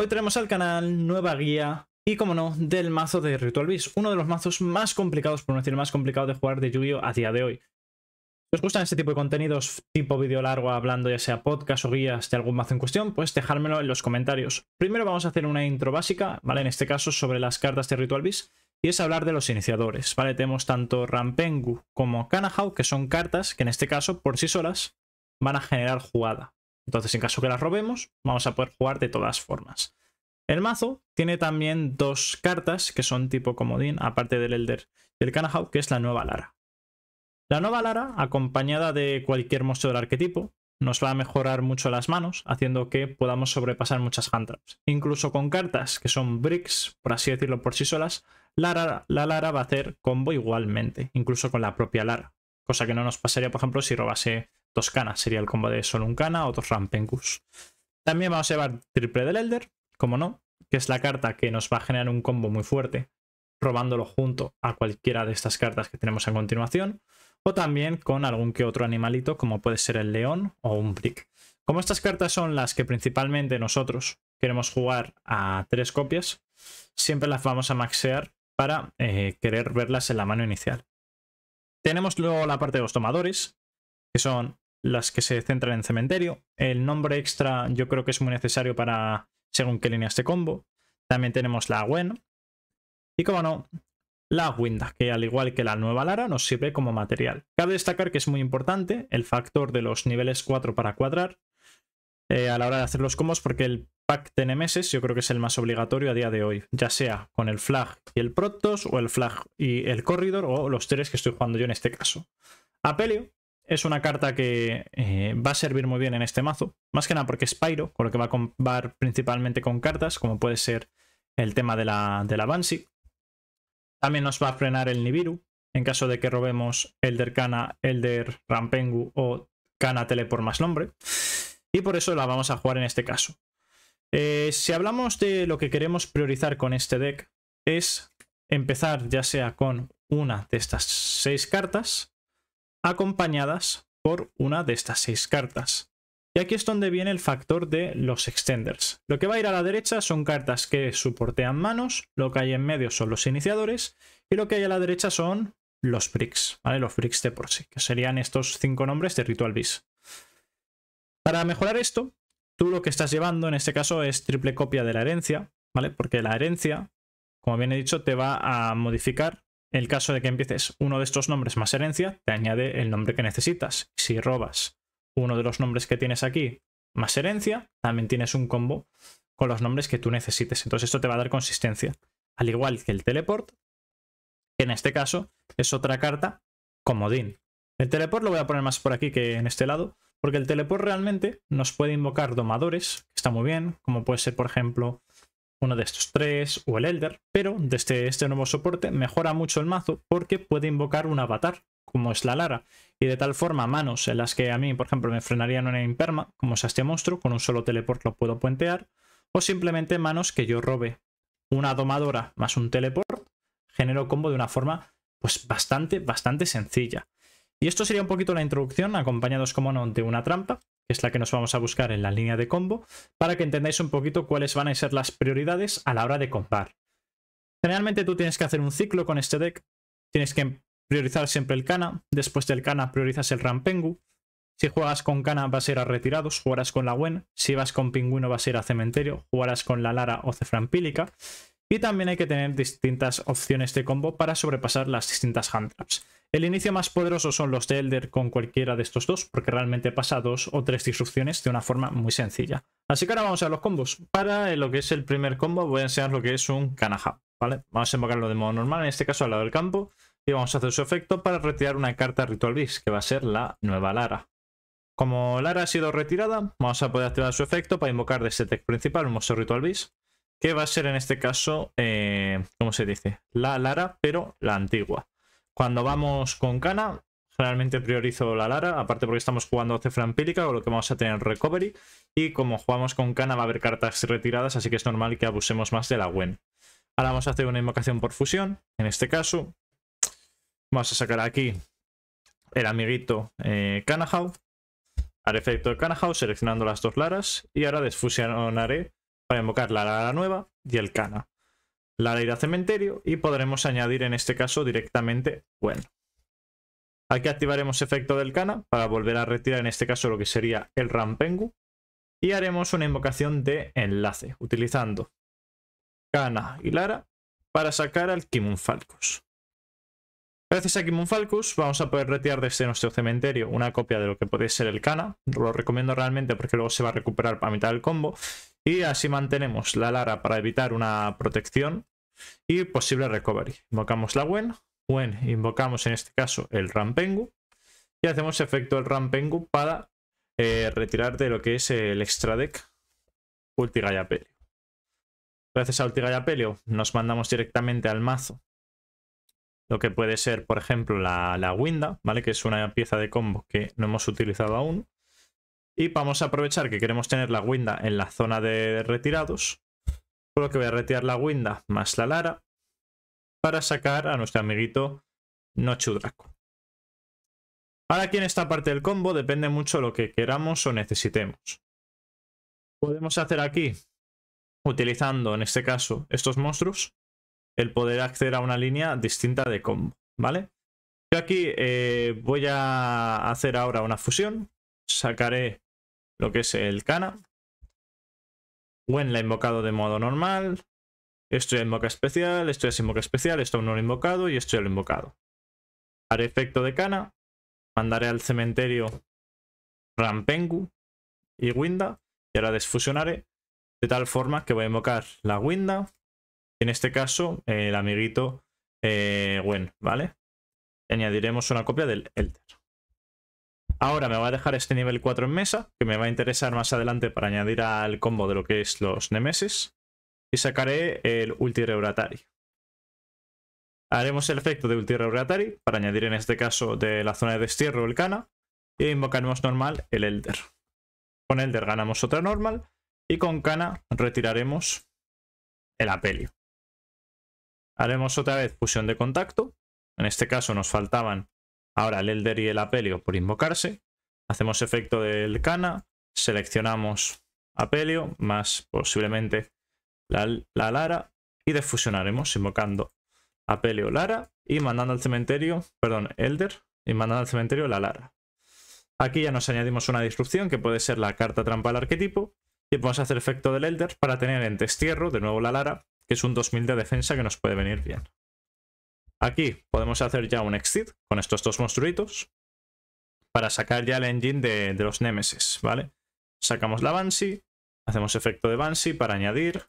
Hoy traemos al canal nueva guía y, como no, del mazo de Ritual Beast, uno de los mazos más complicados, por no decir más complicado de jugar de Yu-Gi-Oh! a día de hoy. Si os gustan este tipo de contenidos, tipo vídeo largo, hablando ya sea podcast o guías de algún mazo en cuestión, pues dejármelo en los comentarios. Primero vamos a hacer una intro básica, ¿vale? En este caso sobre las cartas de Ritual Beast, y es hablar de los iniciadores, ¿vale? Tenemos tanto Rampengu como Kanahau, que son cartas que en este caso, por sí solas, van a generar jugada, entonces, en caso que las robemos, vamos a poder jugar de todas formas. El mazo tiene también dos cartas que son tipo comodín, aparte del Elder y el Kanahau, que es la nueva Lara. La nueva Lara, acompañada de cualquier monstruo del arquetipo, nos va a mejorar mucho las manos, haciendo que podamos sobrepasar muchas hand traps. Incluso con cartas que son bricks, por así decirlo por sí solas, la Lara va a hacer combo igualmente, incluso con la propia Lara. Cosa que no nos pasaría, por ejemplo, si robase Toscana sería el combo de solo un cana o rampengus. También vamos a llevar Triple del Elder, como no, que es la carta que nos va a generar un combo muy fuerte, robándolo junto a cualquiera de estas cartas que tenemos a continuación, o también con algún que otro animalito, como puede ser el león o un brick. Como estas cartas son las que principalmente nosotros queremos jugar a tres copias, siempre las vamos a maxear para eh, querer verlas en la mano inicial. Tenemos luego la parte de los tomadores, que son las que se centran en cementerio. El nombre extra yo creo que es muy necesario para según qué línea este combo. También tenemos la Gwen. Y como no, la Winda, que al igual que la nueva Lara nos sirve como material. Cabe destacar que es muy importante el factor de los niveles 4 para cuadrar eh, a la hora de hacer los combos porque el pack de yo creo que es el más obligatorio a día de hoy, ya sea con el flag y el Protoss o el flag y el corridor o los tres que estoy jugando yo en este caso. Apelio, es una carta que eh, va a servir muy bien en este mazo. Más que nada porque es Pyro, con lo que va a combar principalmente con cartas, como puede ser el tema de la, de También nos va a frenar el Nibiru, en caso de que robemos Elder Kana, Elder Rampengu o Kana por más nombre. Y por eso la vamos a jugar en este caso. Eh, si hablamos de lo que queremos priorizar con este deck, es empezar ya sea con una de estas seis cartas, acompañadas por una de estas seis cartas. Y aquí es donde viene el factor de los extenders. Lo que va a ir a la derecha son cartas que soportean manos, lo que hay en medio son los iniciadores y lo que hay a la derecha son los bricks, ¿vale? Los bricks de por sí, que serían estos cinco nombres de Ritual Bis. Para mejorar esto, tú lo que estás llevando en este caso es triple copia de la herencia, ¿vale? Porque la herencia, como bien he dicho, te va a modificar el caso de que empieces uno de estos nombres más herencia, te añade el nombre que necesitas. Si robas uno de los nombres que tienes aquí más herencia, también tienes un combo con los nombres que tú necesites. Entonces esto te va a dar consistencia. Al igual que el teleport, que en este caso es otra carta comodín. El teleport lo voy a poner más por aquí que en este lado, porque el teleport realmente nos puede invocar domadores, que está muy bien, como puede ser por ejemplo uno de estos tres o el Elder, pero desde este nuevo soporte mejora mucho el mazo porque puede invocar un avatar, como es la Lara, y de tal forma manos en las que a mí, por ejemplo, me frenarían una imperma, como es este monstruo, con un solo teleport lo puedo puentear, o simplemente manos que yo robe una domadora más un teleport, genero combo de una forma pues bastante, bastante sencilla. Y esto sería un poquito la introducción, acompañados como no de una trampa, que es la que nos vamos a buscar en la línea de combo, para que entendáis un poquito cuáles van a ser las prioridades a la hora de comprar. Generalmente tú tienes que hacer un ciclo con este deck, tienes que priorizar siempre el Kana, después del Kana priorizas el Rampengu, si juegas con Kana vas a ir a retirados, jugarás con la Gwen, si vas con Pingüino vas a ir a cementerio, jugarás con la Lara o Ceframpílica, y también hay que tener distintas opciones de combo para sobrepasar las distintas hand traps. El inicio más poderoso son los de Elder con cualquiera de estos dos, porque realmente pasa dos o tres disrupciones de una forma muy sencilla. Así que ahora vamos a los combos. Para lo que es el primer combo voy a enseñar lo que es un Kanaha, ¿vale? Vamos a invocarlo de modo normal, en este caso al lado del campo, y vamos a hacer su efecto para retirar una carta Ritual Beast, que va a ser la nueva Lara. Como Lara ha sido retirada, vamos a poder activar su efecto para invocar de este deck principal un monstruo Ritual Beast, que va a ser en este caso, eh, ¿cómo se dice? La Lara, pero la antigua. Cuando vamos con Cana, generalmente priorizo la Lara, aparte porque estamos jugando Cefra Empírica, con lo que vamos a tener Recovery, y como jugamos con Cana va a haber cartas retiradas, así que es normal que abusemos más de la Gwen. Ahora vamos a hacer una invocación por fusión, en este caso. Vamos a sacar aquí el amiguito eh, House. al efecto de Kanahau, seleccionando las dos Laras, y ahora desfusionaré para invocar la Lara nueva y el Cana. Lara irá a cementerio y podremos añadir en este caso directamente bueno. Aquí activaremos efecto del Cana para volver a retirar en este caso lo que sería el Rampengu. Y haremos una invocación de enlace utilizando Cana y Lara para sacar al Kimun Falcus. Gracias a Kimun Falcus vamos a poder retirar desde este nuestro cementerio una copia de lo que puede ser el Kana. Lo recomiendo realmente porque luego se va a recuperar para mitad del combo. Y así mantenemos la Lara para evitar una protección y posible recovery. Invocamos la Wen. Wen invocamos en este caso el Rampengu. Y hacemos efecto el Rampengu para eh, retirar de lo que es el extra deck Ultigaya Pelio. Gracias a Ultigaya Pelio nos mandamos directamente al mazo. Lo que puede ser, por ejemplo, la, la Winda, ¿vale? Que es una pieza de combo que no hemos utilizado aún. Y vamos a aprovechar que queremos tener la Winda en la zona de retirados. Por lo que voy a retirar la Winda más la Lara para sacar a nuestro amiguito Nochudraco. Ahora aquí en esta parte del combo depende mucho lo que queramos o necesitemos. Podemos hacer aquí, utilizando en este caso estos monstruos, el poder acceder a una línea distinta de combo, ¿vale? Yo aquí eh, voy a hacer ahora una fusión, sacaré lo que es el Kana. Wen la invocado de modo normal. Esto ya invoca especial, esto ya es invoca especial, esto aún no lo he invocado y esto ya lo he invocado. Haré efecto de Cana Mandaré al cementerio Rampengu y Winda. Y ahora desfusionaré de tal forma que voy a invocar la Winda. En este caso, el amiguito eh, Wen, ¿vale? añadiremos una copia del Elder. Ahora me va a dejar este nivel 4 en mesa, que me va a interesar más adelante para añadir al combo de lo que es los Nemesis. Y sacaré el Ulti Haremos el efecto de Ulti Reuratari, para añadir en este caso de la zona de destierro el Kana. e invocaremos normal el Elder. Con Elder ganamos otra normal. Y con Kana retiraremos el Apelio. Haremos otra vez fusión de contacto. En este caso nos faltaban Ahora el Elder y el Apelio por invocarse. Hacemos efecto del Cana. Seleccionamos Apelio más posiblemente la, Lara. Y defusionaremos invocando Apelio Lara y mandando al cementerio, perdón, Elder y mandando al cementerio la Lara. Aquí ya nos añadimos una disrupción que puede ser la carta trampa al arquetipo y podemos hacer efecto del Elder para tener en destierro de nuevo la Lara, que es un 2000 de defensa que nos puede venir bien. Aquí podemos hacer ya un exit con estos dos monstruitos para sacar ya el engine de, los Nemesis, ¿vale? Sacamos la Banshee, hacemos efecto de Banshee para añadir.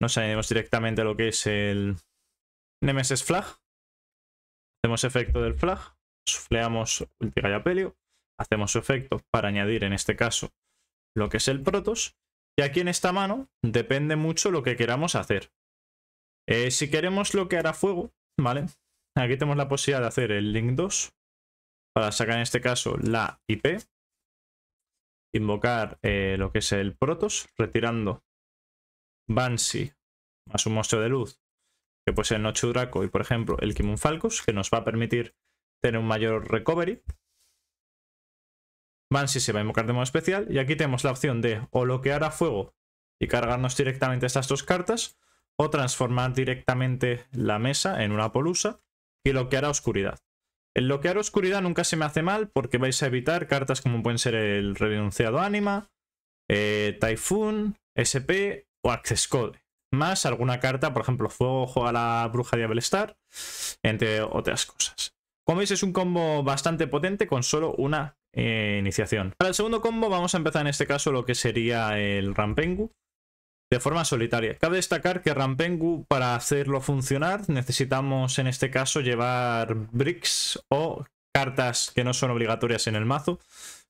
Nos añadimos directamente lo que es el Nemesis Flag. Hacemos efecto del flag, sufleamos apelio hacemos su efecto para añadir en este caso lo que es el Protos. Y aquí en esta mano depende mucho lo que queramos hacer. Eh, si queremos lo que hará fuego, ¿vale? Aquí tenemos la posibilidad de hacer el link 2 para sacar en este caso la IP, invocar eh, lo que es el Protos, retirando Banshee más un monstruo de luz, que puede ser el Noche Draco y por ejemplo el Kimun Falcos, que nos va a permitir tener un mayor recovery. Banshee se va a invocar de modo especial y aquí tenemos la opción de o a fuego y cargarnos directamente estas dos cartas o transformar directamente la mesa en una polusa y bloquear a oscuridad. El bloquear oscuridad nunca se me hace mal porque vais a evitar cartas como pueden ser el renunciado ánima, eh, Typhoon, SP o Access Code. Más alguna carta, por ejemplo, Fuego a la Bruja Diablo Star, entre otras cosas. Como veis es un combo bastante potente con solo una eh, iniciación. Para el segundo combo vamos a empezar en este caso lo que sería el Rampengu de forma solitaria. Cabe destacar que Rampengu para hacerlo funcionar necesitamos en este caso llevar bricks o cartas que no son obligatorias en el mazo,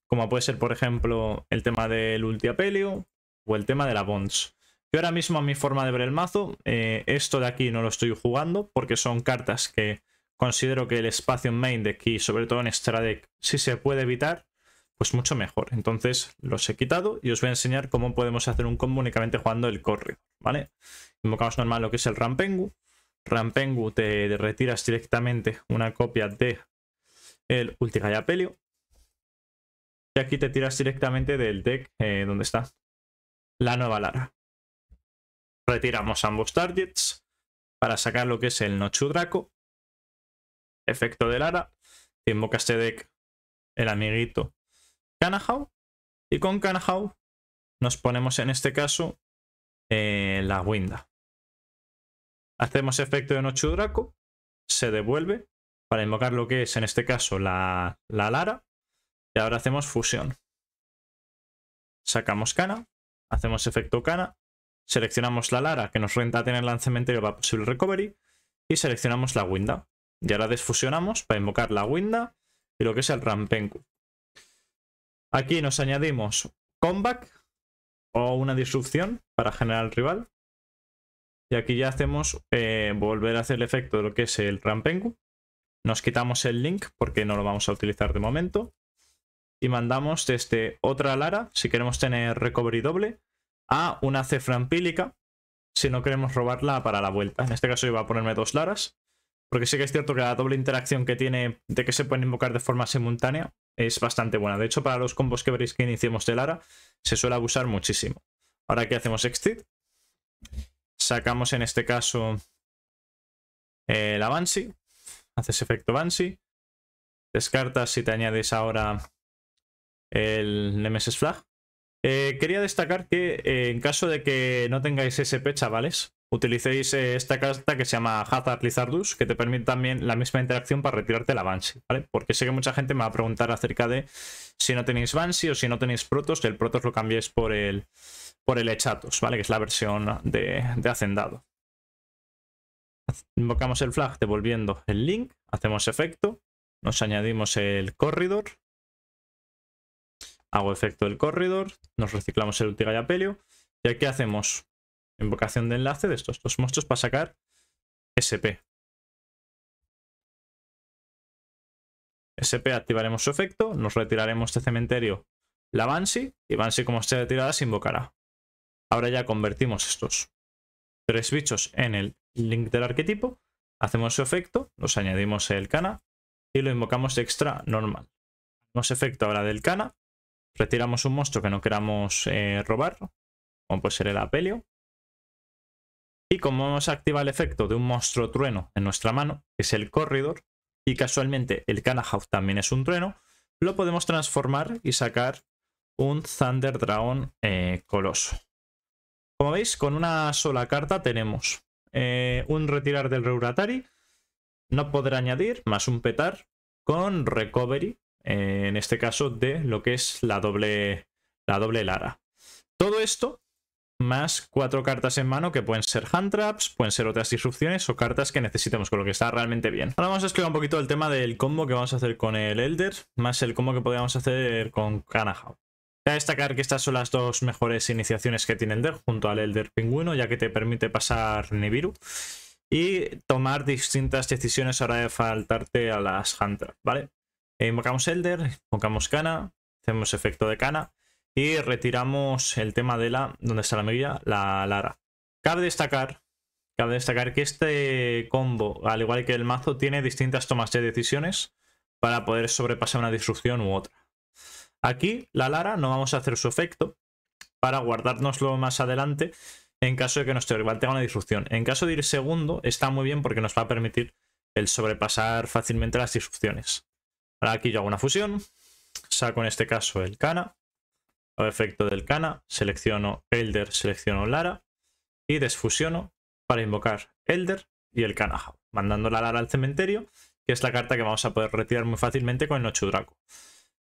como puede ser por ejemplo el tema del Ultiapelio o el tema de la Bonds. Yo ahora mismo a mi forma de ver el mazo, eh, esto de aquí no lo estoy jugando porque son cartas que considero que el espacio en main de aquí, sobre todo en extra deck, sí se puede evitar pues mucho mejor. Entonces los he quitado y os voy a enseñar cómo podemos hacer un combo únicamente jugando el corre, ¿vale? Invocamos normal lo que es el Rampengu. Rampengu te retiras directamente una copia de el Pelio. Y aquí te tiras directamente del deck eh, donde está la nueva Lara. Retiramos ambos targets para sacar lo que es el Nochu Draco. Efecto de Lara. Te invoca este deck el amiguito Canahau. Y con Canahau nos ponemos en este caso eh, la Winda. Hacemos efecto de Noche Draco, se devuelve para invocar lo que es en este caso la, la Lara. Y ahora hacemos fusión. Sacamos Cana, hacemos efecto Cana, seleccionamos la Lara que nos renta tener el cementerio para posible recovery y seleccionamos la Winda. Y ahora desfusionamos para invocar la Winda y lo que es el Rampenku. Aquí nos añadimos comeback o una disrupción para generar al rival. Y aquí ya hacemos eh, volver a hacer el efecto de lo que es el Rampengu. Nos quitamos el link porque no lo vamos a utilizar de momento. Y mandamos desde otra Lara, si queremos tener recovery doble, a una cefra si no queremos robarla para la vuelta. En este caso yo a ponerme dos Laras, porque sí que es cierto que la doble interacción que tiene de que se pueden invocar de forma simultánea es bastante buena. De hecho, para los combos que veréis que iniciemos de Lara, se suele abusar muchísimo. Ahora que hacemos exit sacamos en este caso eh, la Banshee, haces efecto Banshee, descartas y te añades ahora el Nemesis Flag. Eh, quería destacar que eh, en caso de que no tengáis SP, chavales, utilicéis eh, esta carta que se llama Hazard Lizardus, que te permite también la misma interacción para retirarte la Banshee, ¿vale? Porque sé que mucha gente me va a preguntar acerca de si no tenéis Banshee o si no tenéis Protos, el Protos lo cambiéis por el, por el Echatos, ¿vale? Que es la versión de, Hacendado. Invocamos el flag devolviendo el link, hacemos efecto, nos añadimos el corridor, hago efecto del corridor, nos reciclamos el Ultiga y Apelio, y aquí hacemos Invocación de enlace de estos dos monstruos para sacar SP. SP activaremos su efecto, nos retiraremos de cementerio la Banshee y Banshee como esté retirada se invocará. Ahora ya convertimos estos tres bichos en el link del arquetipo, hacemos su efecto, nos añadimos el Kana y lo invocamos extra normal. Hacemos efecto ahora del Kana, retiramos un monstruo que no queramos eh, robar, como puede ser el Apelio, y como hemos activado el efecto de un monstruo trueno en nuestra mano, que es el corredor, y casualmente el Kanahauf también es un trueno, lo podemos transformar y sacar un Thunder Dragon eh, coloso. Como veis, con una sola carta tenemos eh, un retirar del Reuratari, no podrá añadir, más un petar, con recovery, eh, en este caso de lo que es la doble, la doble Lara. Todo esto más cuatro cartas en mano que pueden ser hand traps, pueden ser otras disrupciones o cartas que necesitemos, con lo que está realmente bien. Ahora vamos a explicar un poquito el tema del combo que vamos a hacer con el Elder, más el combo que podríamos hacer con Kanahau. Voy a destacar que estas son las dos mejores iniciaciones que tiene Elder junto al Elder Pingüino, ya que te permite pasar Nibiru y tomar distintas decisiones a la hora de faltarte a las hand traps, ¿vale? invocamos Elder, invocamos Kana, hacemos efecto de Kana y retiramos el tema de la... donde está la medida? La Lara. Cabe destacar, cabe destacar que este combo, al igual que el mazo, tiene distintas tomas de decisiones para poder sobrepasar una disrupción u otra. Aquí, la Lara, no vamos a hacer su efecto para guardárnoslo más adelante en caso de que nuestro rival tenga una disrupción. En caso de ir segundo, está muy bien porque nos va a permitir el sobrepasar fácilmente las disrupciones. Ahora aquí yo hago una fusión, saco en este caso el Kana efecto del Kana, selecciono Elder, selecciono Lara y desfusiono para invocar Elder y el Kana. mandando la Lara al cementerio, que es la carta que vamos a poder retirar muy fácilmente con el Nochudraco. Draco.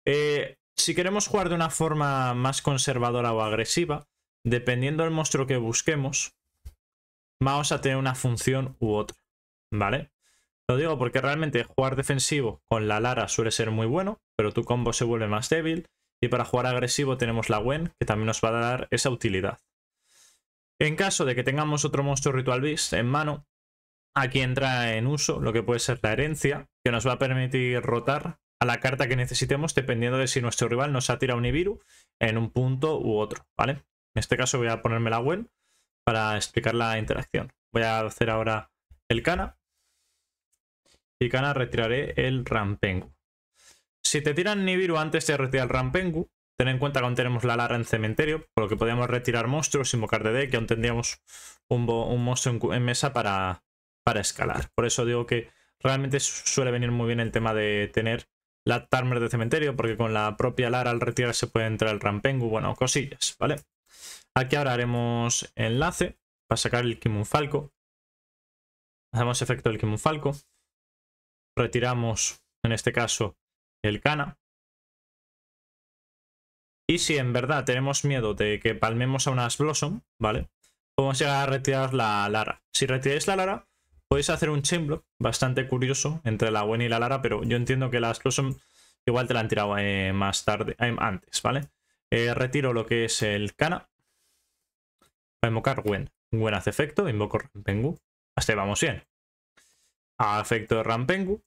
Eh, si queremos jugar de una forma más conservadora o agresiva, dependiendo del monstruo que busquemos, vamos a tener una función u otra, ¿vale? Lo digo porque realmente jugar defensivo con la Lara suele ser muy bueno, pero tu combo se vuelve más débil, y para jugar agresivo tenemos la Wen, que también nos va a dar esa utilidad. En caso de que tengamos otro monstruo Ritual Beast en mano, aquí entra en uso lo que puede ser la herencia, que nos va a permitir rotar a la carta que necesitemos dependiendo de si nuestro rival nos ha tirado un Ibiru en un punto u otro, ¿vale? En este caso voy a ponerme la Wen para explicar la interacción. Voy a hacer ahora el Kana. Y Kana retiraré el Rampengu. Si te tiran Nibiru antes de retirar Rampengu, ten en cuenta que aún tenemos la Lara en cementerio, por lo que podíamos retirar monstruos sin bocar de deck, que aún tendríamos un, monstruo en, mesa para, para escalar. Por eso digo que realmente suele venir muy bien el tema de tener la Tarmer de cementerio, porque con la propia Lara al retirar se puede entrar el Rampengu, bueno, cosillas, ¿vale? Aquí ahora haremos enlace para sacar el Kimun Falco. Hacemos efecto del Kimun Falco. Retiramos, en este caso, el Kana. Y si en verdad tenemos miedo de que palmemos a una Blossom, ¿vale? Podemos llegar a retirar la Lara. Si retiráis la Lara, podéis hacer un chainblock bastante curioso entre la Gwen y la Lara, pero yo entiendo que la Blossom igual te la han tirado eh, más tarde, eh, antes, ¿vale? Eh, retiro lo que es el Kana. Para invocar Gwen. Gwen hace efecto, invoco Rampengu. Hasta ahí vamos bien. A efecto de Rampengu.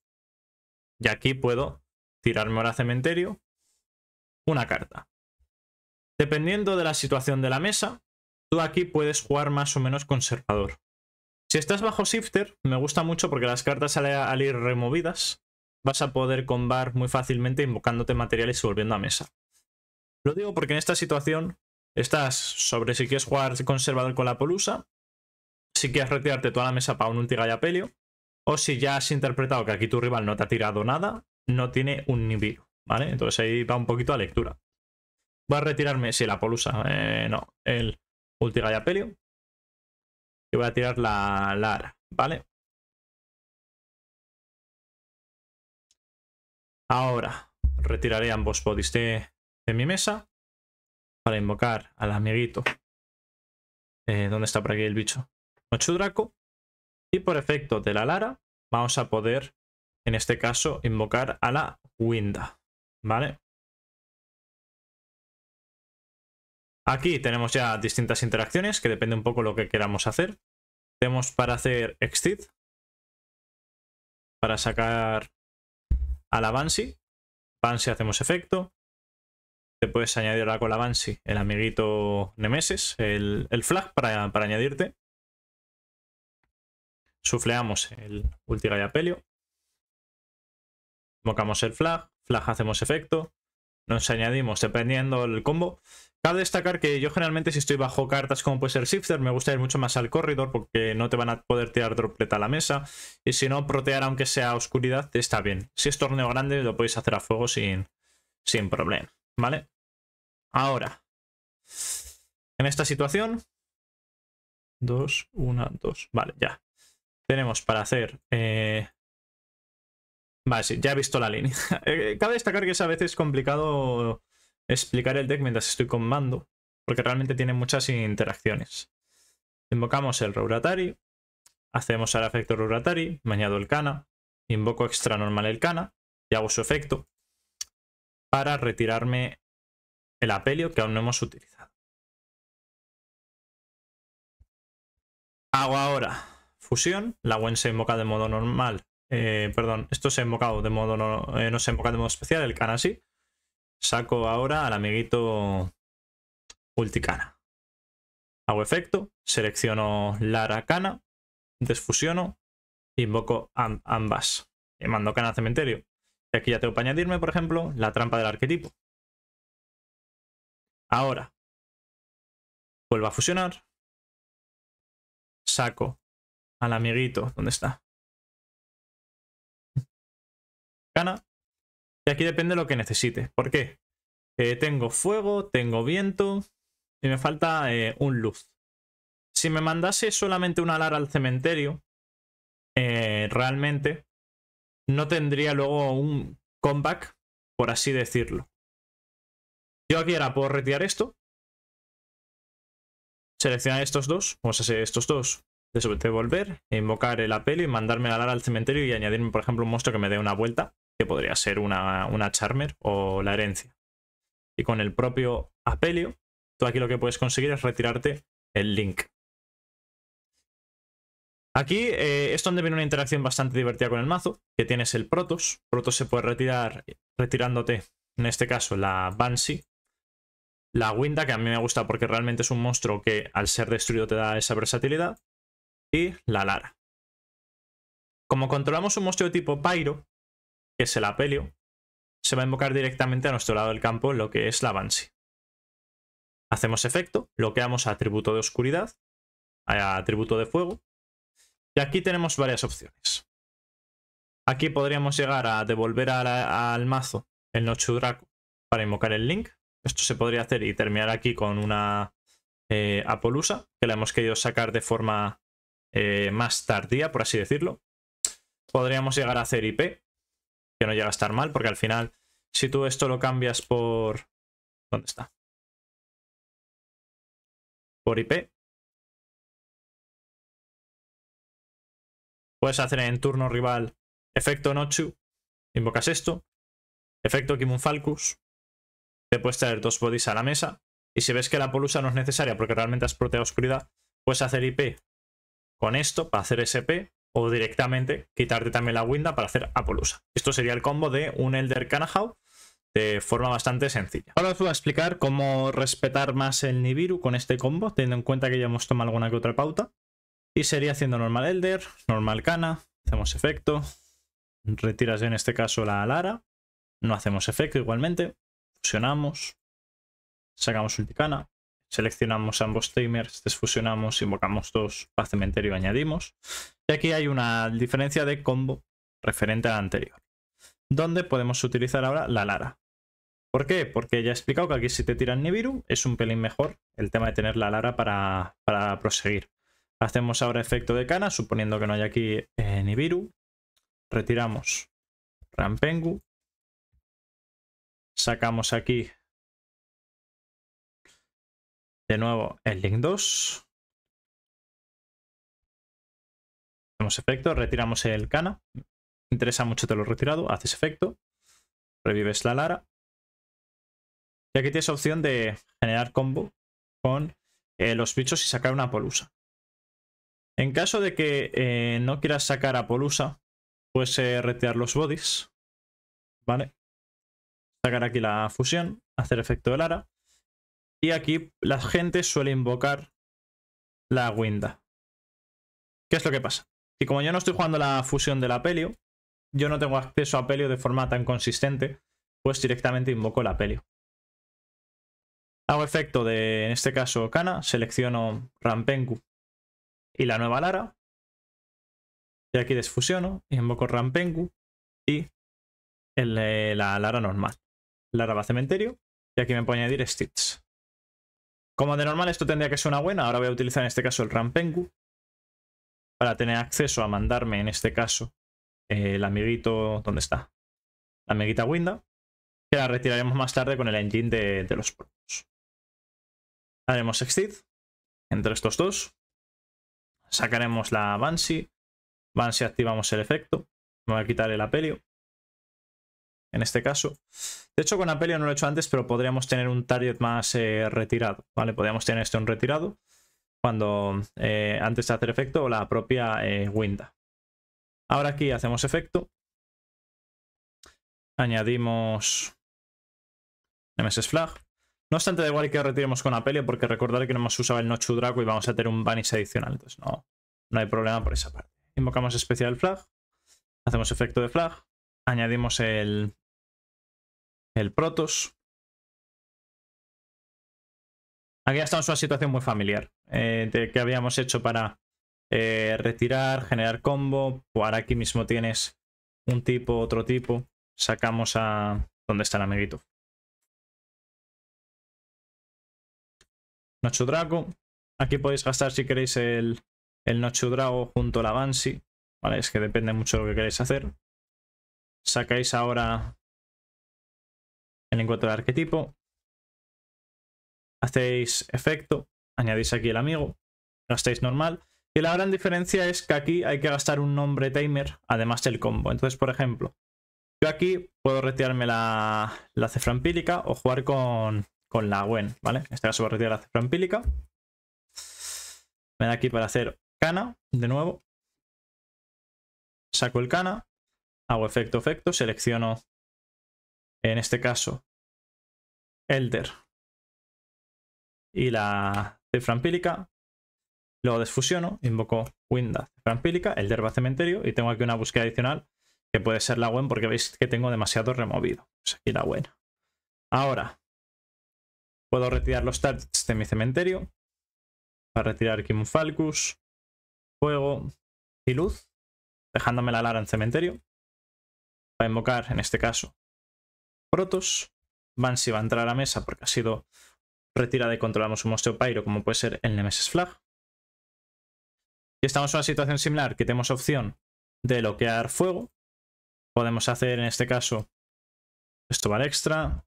Y aquí puedo tirarme ahora cementerio, una carta. Dependiendo de la situación de la mesa, tú aquí puedes jugar más o menos conservador. Si estás bajo shifter, me gusta mucho porque las cartas al, ir removidas vas a poder combar muy fácilmente invocándote materiales y volviendo a mesa. Lo digo porque en esta situación estás sobre si quieres jugar conservador con la polusa, si quieres retirarte toda la mesa para un gallapelio, o si ya has interpretado que aquí tu rival no te ha tirado nada no tiene un Nibiru, ¿vale? Entonces ahí va un poquito a lectura. Voy a retirarme, si la Polusa, eh, no, el ulti Pelio. Y voy a tirar la, Lara, ¿vale? Ahora retiraré ambos Podiste de, mi mesa para invocar al amiguito. Eh, ¿Dónde está por aquí el bicho? Ochudraco. Y por efecto de la Lara vamos a poder en este caso, invocar a la Winda, ¿vale? Aquí tenemos ya distintas interacciones, que depende un poco lo que queramos hacer. Tenemos para hacer Exceed, para sacar a la Bansi. Bansi hacemos efecto. Te puedes añadir ahora con la Bansi el amiguito Nemesis, el, el flag para, para añadirte. Sufleamos el y Pelio. Invocamos el flag, flag hacemos efecto, nos añadimos dependiendo el combo. Cabe destacar que yo generalmente si estoy bajo cartas como puede ser Shifter, me gusta ir mucho más al corredor porque no te van a poder tirar dropleta a la mesa. Y si no, protear aunque sea oscuridad está bien. Si es torneo grande lo podéis hacer a fuego sin, sin problema, ¿vale? Ahora, en esta situación, 2, 1, 2, vale, ya. Tenemos para hacer eh, Vale, sí, ya he visto la línea. Eh, eh, cabe destacar que a veces complicado explicar el deck mientras estoy con mando, porque realmente tiene muchas interacciones. Invocamos el Rouratari, hacemos ahora efecto Rouratari, me añado el Kana, invoco extra normal el Kana y hago su efecto para retirarme el Apelio que aún no hemos utilizado. Hago ahora fusión, la Wen se invoca de modo normal eh, perdón, esto se ha invocado de modo no, eh, se ha de modo especial, el can sí. Saco ahora al amiguito Ulticana. Hago efecto, selecciono Lara Kana, desfusiono, invoco ambas. Y eh, mando cana al cementerio. Y aquí ya tengo para añadirme, por ejemplo, la trampa del arquetipo. Ahora, vuelvo a fusionar. Saco al amiguito, ¿dónde está? gana. Y aquí depende lo que necesite. porque eh, tengo fuego, tengo viento y me falta eh, un luz. Si me mandase solamente un alar al cementerio, eh, realmente no tendría luego un comeback, por así decirlo. Yo aquí ahora puedo retirar esto, seleccionar estos dos, vamos a hacer estos dos, de volver invocar el apelo y mandarme la alar al cementerio y añadirme, por ejemplo, un monstruo que me dé una vuelta que podría ser una, Charmer o la herencia. Y con el propio Apelio, tú aquí lo que puedes conseguir es retirarte el link. Aquí eh, es donde viene una interacción bastante divertida con el mazo, que tienes el Protos. Protos se puede retirar retirándote, en este caso, la Banshee. La Winda, que a mí me gusta porque realmente es un monstruo que al ser destruido te da esa versatilidad. Y la Lara. Como controlamos un monstruo tipo Pyro, que es el Apelio, se va a invocar directamente a nuestro lado del campo lo que es la Banshee. Hacemos efecto, bloqueamos a atributo de oscuridad, a atributo de fuego, y aquí tenemos varias opciones. Aquí podríamos llegar a devolver al mazo el Draco para invocar el Link. Esto se podría hacer y terminar aquí con una eh, Apolusa, que la hemos querido sacar de forma eh, más tardía, por así decirlo. Podríamos llegar a hacer IP, que no llega a estar mal, porque al final, si tú esto lo cambias por... ¿Dónde está? Por IP. Puedes hacer en turno rival efecto Nochu, invocas esto, efecto Kimun Falcus, te puedes traer dos bodies a la mesa, y si ves que la polusa no es necesaria porque realmente has proteado oscuridad, puedes hacer IP con esto para hacer SP, o directamente quitarte también la Winda para hacer Apolusa. Esto sería el combo de un Elder Kanahau de forma bastante sencilla. Ahora os voy a explicar cómo respetar más el Nibiru con este combo, teniendo en cuenta que ya hemos tomado alguna que otra pauta. Y sería haciendo normal Elder, normal Kana, hacemos efecto, retiras en este caso la Alara, no hacemos efecto igualmente, fusionamos, sacamos Ulticana, seleccionamos ambos timers, desfusionamos, invocamos dos, para cementerio, añadimos aquí hay una diferencia de combo referente a la anterior, donde podemos utilizar ahora la Lara. ¿Por qué? Porque ya he explicado que aquí si te tiran Nibiru es un pelín mejor el tema de tener la Lara para, para proseguir. Hacemos ahora efecto de cana, suponiendo que no hay aquí eh, Nibiru. Retiramos Rampengu. Sacamos aquí de nuevo el Link 2. Hacemos efecto, retiramos el cana. Interesa mucho te lo retirado, haces efecto, revives la Lara. Y aquí tienes opción de generar combo con eh, los bichos y sacar una polusa. En caso de que eh, no quieras sacar a polusa, puedes eh, retirar los bodies. ¿Vale? Sacar aquí la fusión, hacer efecto de Lara. Y aquí la gente suele invocar la Winda. ¿Qué es lo que pasa? Y como yo no estoy jugando la fusión de la Pelio, yo no tengo acceso a Pelio de forma tan consistente, pues directamente invoco la Pelio. Hago efecto de, en este caso, Kana, selecciono Rampengu y la nueva Lara. Y aquí desfusiono, y invoco Rampengu y la Lara normal. Lara va a cementerio, y aquí me puedo añadir Stitch. Como de normal esto tendría que ser una buena, ahora voy a utilizar en este caso el Rampengu para tener acceso a mandarme, en este caso, eh, el amiguito, ¿dónde está? La amiguita Winda, que la retiraremos más tarde con el engine de, los Haremos exit entre estos dos. Sacaremos la Banshee. Banshee activamos el efecto. Me voy a quitar el Apelio. En este caso. De hecho, con Apelio no lo he hecho antes, pero podríamos tener un target más eh, retirado. ¿Vale? Podríamos tener este un retirado cuando eh, antes de hacer efecto o la propia eh, Winda. Ahora aquí hacemos efecto. Añadimos MS Flag. No obstante, da igual que retiremos con Apelio porque recordaré que no hemos usado el Nochu Draco y vamos a tener un banish adicional. Entonces no, no hay problema por esa parte. Invocamos especial Flag. Hacemos efecto de Flag. Añadimos el, el Protos. Aquí ya estamos en una situación muy familiar. Eh, de que habíamos hecho para eh, retirar, generar combo. Ahora aquí mismo tienes un tipo, otro tipo. Sacamos a... ¿Dónde está el amiguito? Nocho Drago. Aquí podéis gastar si queréis el, el Nocho Drago junto al la Vale, es que depende mucho de lo que queréis hacer. Sacáis ahora el encuentro de arquetipo hacéis efecto, añadís aquí el amigo, gastáis normal. Y la gran diferencia es que aquí hay que gastar un nombre timer, además del combo. Entonces, por ejemplo, yo aquí puedo retirarme la, la cefra o jugar con, la Gwen, ¿vale? En este caso voy a retirar la cefra empílica. Me da aquí para hacer cana, de nuevo. Saco el cana, hago efecto, efecto, selecciono, en este caso, Elder, y la cifra empírica. Luego desfusiono, invoco winda cifra el derba cementerio y tengo aquí una búsqueda adicional que puede ser la buena porque veis que tengo demasiado removido. Pues aquí la buena Ahora, puedo retirar los targets de mi cementerio para retirar Kim Falcus, fuego y luz, dejándome la Lara en cementerio. para invocar, en este caso, Protos. si va a entrar a la mesa porque ha sido retirada y controlamos un monstruo Pyro como puede ser el Nemesis Flag. Y estamos en una situación similar que tenemos opción de bloquear fuego. Podemos hacer en este caso esto vale extra.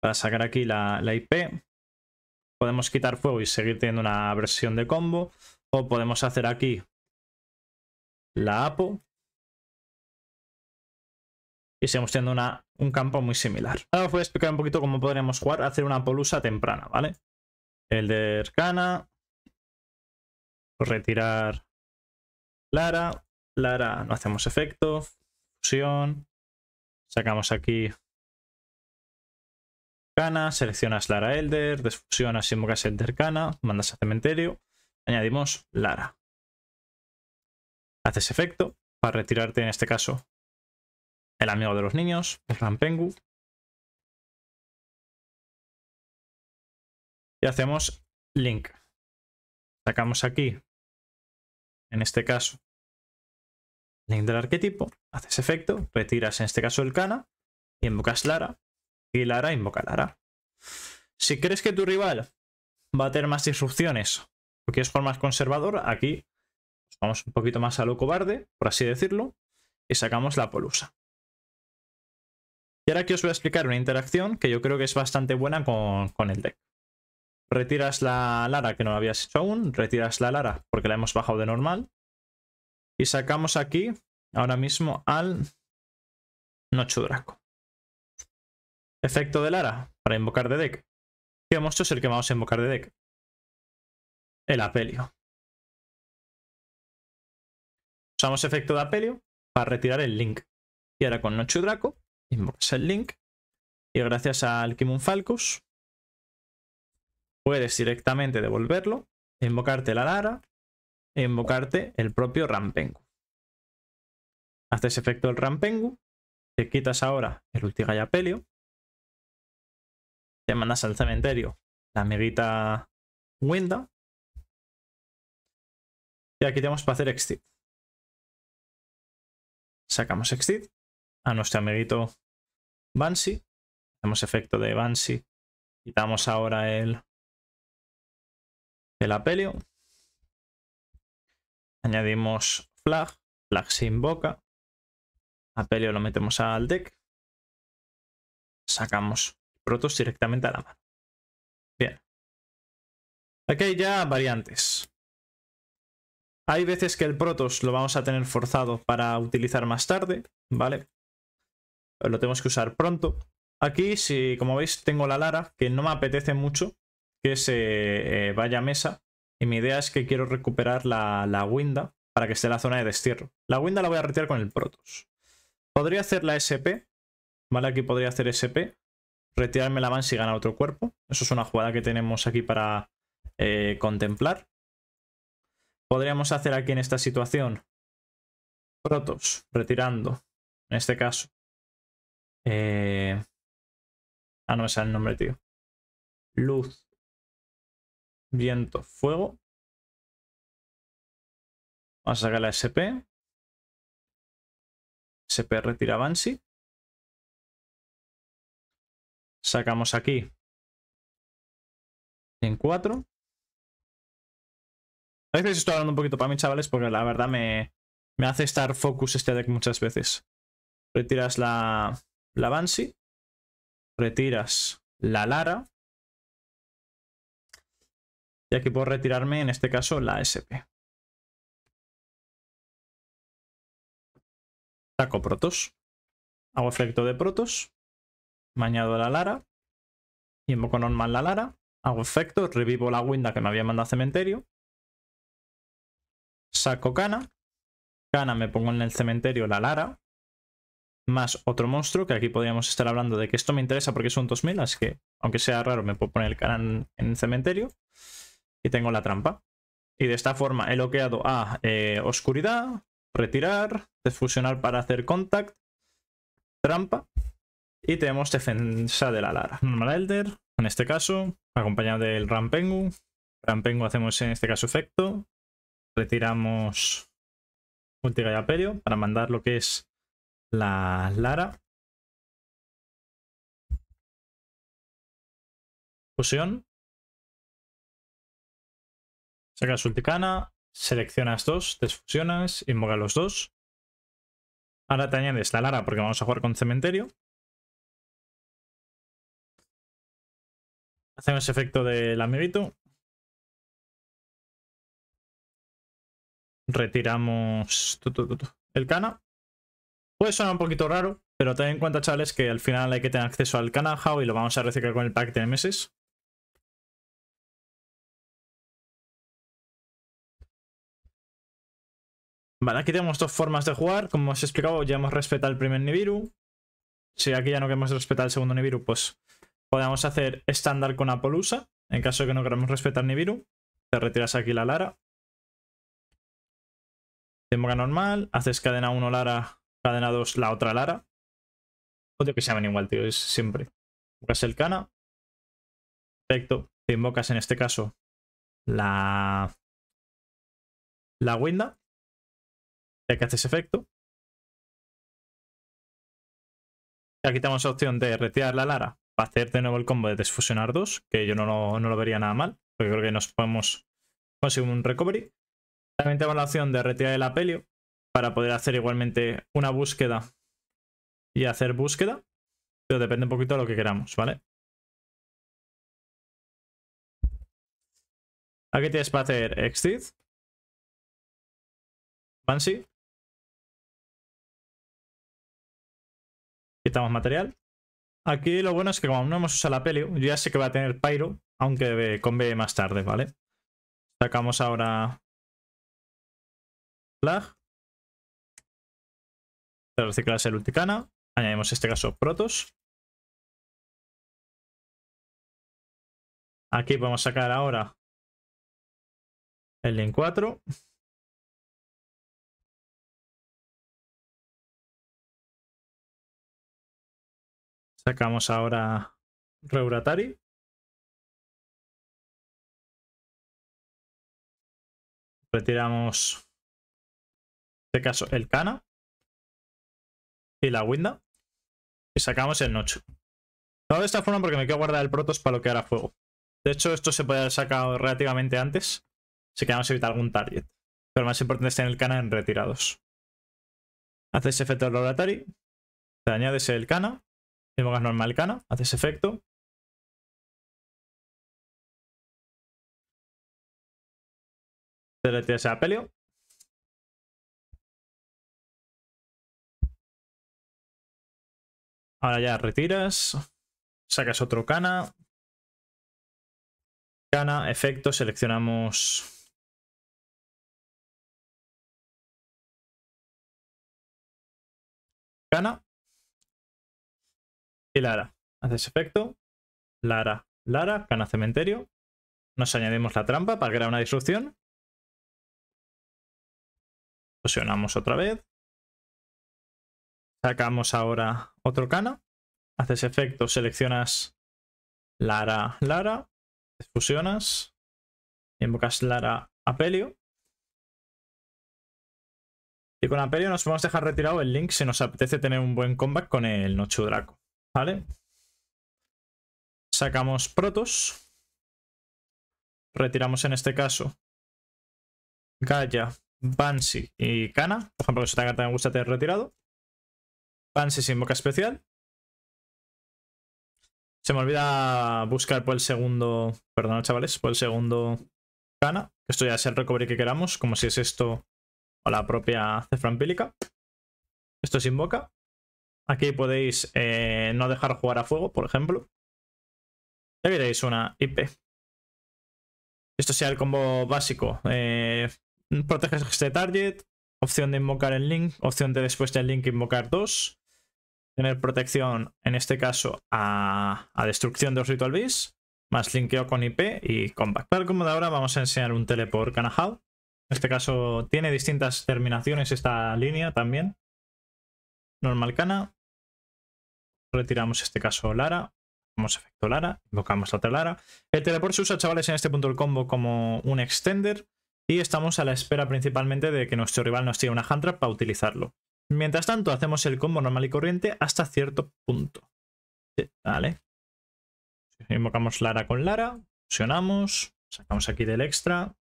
Para sacar aquí la, la IP. Podemos quitar fuego y seguir teniendo una versión de combo. O podemos hacer aquí la APO y seguimos teniendo una, un campo muy similar. Ahora os voy a explicar un poquito cómo podríamos jugar, hacer una polusa temprana, ¿vale? El de retirar Lara, Lara no hacemos efecto, fusión, sacamos aquí Cana, seleccionas Lara Elder, desfusionas invocas Elder Cana, mandas a cementerio, añadimos Lara. Haces efecto para retirarte en este caso el amigo de los niños, el Pengu. Y hacemos link. Sacamos aquí, en este caso, link del arquetipo, haces efecto, retiras en este caso el Kana, y invocas Lara, y Lara invoca Lara. Si crees que tu rival va a tener más disrupciones porque es por más conservador aquí vamos un poquito más a lo cobarde, por así decirlo, y sacamos la polusa. Y ahora aquí os voy a explicar una interacción que yo creo que es bastante buena con, el deck. Retiras la Lara que no la habías hecho aún, retiras la Lara porque la hemos bajado de normal. Y sacamos aquí ahora mismo al Draco. Efecto de Lara para invocar de deck. ¿Qué monstruo es el que vamos a invocar de deck? El Apelio. Usamos efecto de Apelio para retirar el Link. Y ahora con draco Invocas el link. Y gracias al Kimun Falcus, puedes directamente devolverlo, invocarte la Lara, e invocarte el propio Rampengu. Haces efecto el Rampengu, te quitas ahora el Ultigaya Pelio, te mandas al cementerio la amiguita Wenda, y aquí tenemos para hacer Exit. Sacamos Exit a nuestro amiguito Banshee. Hacemos efecto de Banshee. Quitamos ahora el, el apelio. Añadimos flag. Flag se invoca. Apelio lo metemos al deck. Sacamos Protos directamente a la mano. Bien. Aquí hay ya variantes. Hay veces que el Protos lo vamos a tener forzado para utilizar más tarde, ¿vale? Pues lo tenemos que usar pronto. Aquí, si como veis, tengo la Lara, que no me apetece mucho que se eh, eh, vaya a mesa. Y mi idea es que quiero recuperar la, la Winda para que esté en la zona de destierro. La Winda la voy a retirar con el Protos. Podría hacer la SP. Vale, aquí podría hacer SP. Retirarme la van si gana otro cuerpo. Eso es una jugada que tenemos aquí para eh, contemplar. Podríamos hacer aquí en esta situación Protos, retirando, en este caso, eh... Ah, no me sale el nombre, tío. Luz, viento, fuego. Vamos a sacar la SP. SP retira Banshee. Sacamos aquí en 4. A veces estoy hablando un poquito para mí, chavales, porque la verdad me, me hace estar focus este deck muchas veces. Retiras la, la Banshee, retiras la Lara y aquí puedo retirarme en este caso la SP. Saco Protos, hago efecto de Protos, mañado añado la Lara, y invoco normal la Lara, hago efecto, revivo la Winda que me había mandado al cementerio, saco Cana, Cana me pongo en el cementerio la Lara, más otro monstruo, que aquí podríamos estar hablando de que esto me interesa porque son 2000, así que aunque sea raro me puedo poner el canal en cementerio y tengo la trampa. Y de esta forma he bloqueado a eh, oscuridad, retirar, desfusionar para hacer contact, trampa y tenemos defensa de la Lara. Normal Elder, en este caso, acompañado del Rampengu. Rampengu hacemos en este caso efecto. Retiramos multigallaperio para mandar lo que es la Lara. Fusión. Sacas Ulticana, seleccionas dos, desfusionas, invoca los dos. Ahora te añades la Lara porque vamos a jugar con cementerio. Hacemos efecto del amiguito. Retiramos el cana. Puede un poquito raro, pero ten en cuenta, chavales, que al final hay que tener acceso al canal y lo vamos a reciclar con el pack de meses. Vale, aquí tenemos dos formas de jugar. Como os he explicado, ya hemos respetado el primer Nibiru. Si aquí ya no queremos respetar el segundo Nibiru, pues podemos hacer estándar con Apolusa. En caso de que no queremos respetar Nibiru, te retiras aquí la Lara. boca normal, haces cadena 1 Lara cadenados la otra Lara. Odio que se llama igual, tío, es siempre. Invocas el Cana. Perfecto. Te invocas en este caso la. La Winda. Ya que haces efecto. Ya quitamos la opción de retirar la Lara para hacer de nuevo el combo de desfusionar dos, que yo no, no, no lo vería nada mal, porque creo que nos podemos conseguir un recovery. También tenemos la opción de retirar el apelio, para poder hacer igualmente una búsqueda y hacer búsqueda. Pero depende un poquito de lo que queramos, ¿vale? Aquí tienes para hacer exit. Fancy. Quitamos material. Aquí lo bueno es que como no hemos usado la pelio, yo ya sé que va a tener Pyro, aunque con B más tarde, ¿vale? Sacamos ahora flag. Para reciclarse el Ulticana, añadimos en este caso Protos. Aquí vamos a sacar ahora el link 4. Sacamos ahora Reuratari. Retiramos, en este caso, el cana y la Winda. Y sacamos el noche todo de esta forma porque me quiero guardar el Protos para lo que hará fuego. De hecho, esto se puede haber sacado relativamente antes. Si queremos evitar algún target. Pero más importante es tener el cana en retirados. Haces efecto de atari, Te añades el cana. Invocas normal el cana Haces efecto. Te retiras el Apelio. Ahora ya retiras. Sacas otro cana. Cana, efecto, seleccionamos... Cana. Y Lara. Haces efecto. Lara, Lara, cana cementerio. Nos añadimos la trampa para crear una disrupción. Fusionamos otra vez. Sacamos ahora otro Kana, Haces efecto, seleccionas Lara, Lara. Fusionas. Invocas Lara Apelio. Y con Apelio nos podemos dejar retirado el link si nos apetece tener un buen comeback con el Nochudraco, Draco. ¿Vale? Sacamos Protos. Retiramos en este caso Gaya, Bansi y Kana. Por ejemplo, esta carta me gusta tener retirado. Pansy sin especial. Se me olvida buscar por el segundo... Perdón, chavales, por el segundo gana, Esto ya es el recovery que queramos, como si es esto o la propia ceframpílica. Esto se invoca. Aquí podéis eh, no dejar jugar a fuego, por ejemplo. Ya veréis una IP. Esto sea el combo básico. Eh, proteges este target, opción de invocar el link, opción de después del link invocar dos, tener protección, en este caso, a, destrucción de los Ritual Beasts, más linkeo con IP y Compact. Tal como de ahora, vamos a enseñar un teleport canahao. En este caso, tiene distintas terminaciones esta línea también. Normal Kana. Retiramos este caso Lara. Hacemos efecto Lara. Invocamos la otra Lara. El teleport se usa, chavales, en este punto del combo como un extender. Y estamos a la espera principalmente de que nuestro rival nos tire una handtrap para utilizarlo. Mientras tanto, hacemos el combo normal y corriente hasta cierto punto. vale. Invocamos Lara con Lara, fusionamos, sacamos aquí del extra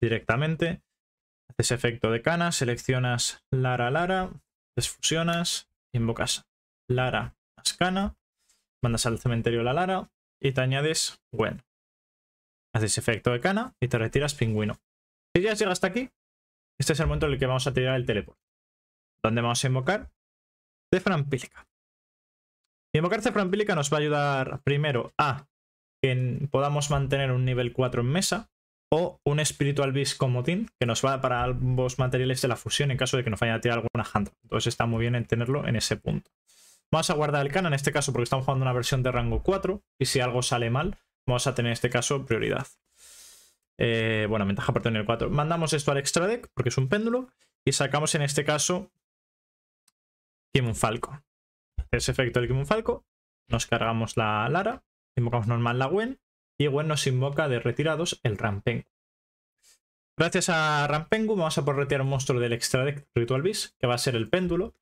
directamente. Haces efecto de cana, seleccionas Lara Lara, desfusionas, invocas Lara más cana, mandas al cementerio la Lara y te añades Gwen. Haces efecto de cana y te retiras pingüino. Si ya llega hasta aquí, este es el momento en el que vamos a tirar el teleport donde vamos a invocar de Invocar Cefran nos va a ayudar primero a que podamos mantener un nivel 4 en mesa o un Spiritual Beast como motín que nos va para ambos materiales de la fusión en caso de que nos vaya a tirar alguna hand. Entonces está muy bien en tenerlo en ese punto. Vamos a guardar el cana en este caso porque estamos jugando una versión de rango 4 y si algo sale mal vamos a tener en este caso prioridad. Eh, bueno, ventaja por tener el 4. Mandamos esto al extra deck porque es un péndulo y sacamos en este caso un Falco. Ese efecto del Kimun Falco, nos cargamos la Lara, invocamos normal la Gwen, y Gwen nos invoca de retirados el Rampengu. Gracias a Rampengu vamos a poder retirar un monstruo del extra deck Ritual Beast, que va a ser el péndulo,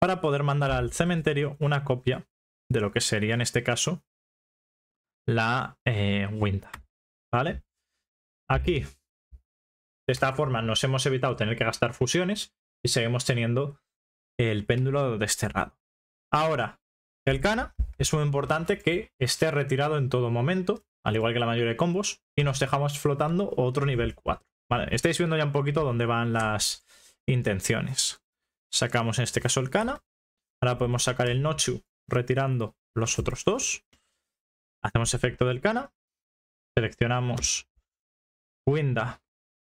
para poder mandar al cementerio una copia de lo que sería en este caso la eh, Winda. ¿Vale? Aquí, de esta forma, nos hemos evitado tener que gastar fusiones y seguimos teniendo el péndulo desterrado. Ahora, el Kana es muy importante que esté retirado en todo momento, al igual que la mayoría de combos, y nos dejamos flotando otro nivel 4. Vale, estáis viendo ya un poquito dónde van las intenciones. Sacamos en este caso el Kana. Ahora podemos sacar el Nochu retirando los otros dos. Hacemos efecto del Kana. Seleccionamos Winda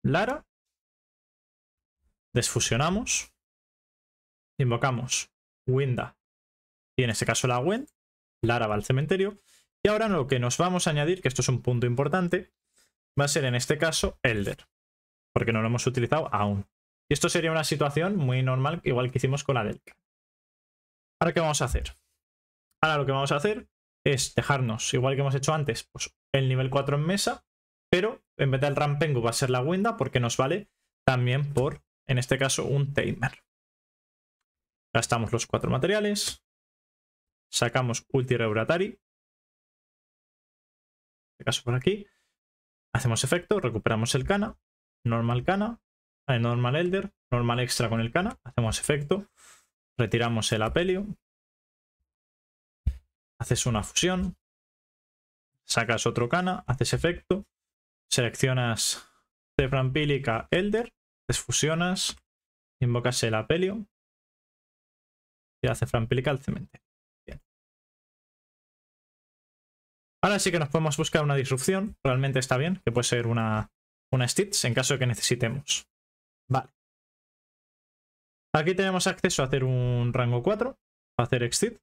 Lara. Desfusionamos invocamos Winda y en este caso la Wend Lara va al cementerio. Y ahora lo que nos vamos a añadir, que esto es un punto importante, va a ser en este caso Elder, porque no lo hemos utilizado aún. Y esto sería una situación muy normal, igual que hicimos con la Delta. Ahora, ¿qué vamos a hacer? Ahora lo que vamos a hacer es dejarnos, igual que hemos hecho antes, pues el nivel 4 en mesa, pero en vez del Rampengo va a ser la Winda, porque nos vale también por, en este caso, un Tamer. Gastamos los cuatro materiales. Sacamos Ulti En este caso por aquí. Hacemos efecto, recuperamos el cana Normal Kana. Eh, normal Elder. Normal Extra con el cana Hacemos efecto. Retiramos el Apelio. Haces una fusión. Sacas otro cana Haces efecto. Seleccionas de Pílica Elder. Desfusionas. Invocas el Apelio ya hace Cemente. Ahora sí que nos podemos buscar una disrupción. Realmente está bien, que puede ser una, una Stitch en caso de que necesitemos. Vale. Aquí tenemos acceso a hacer un rango 4, a hacer exit.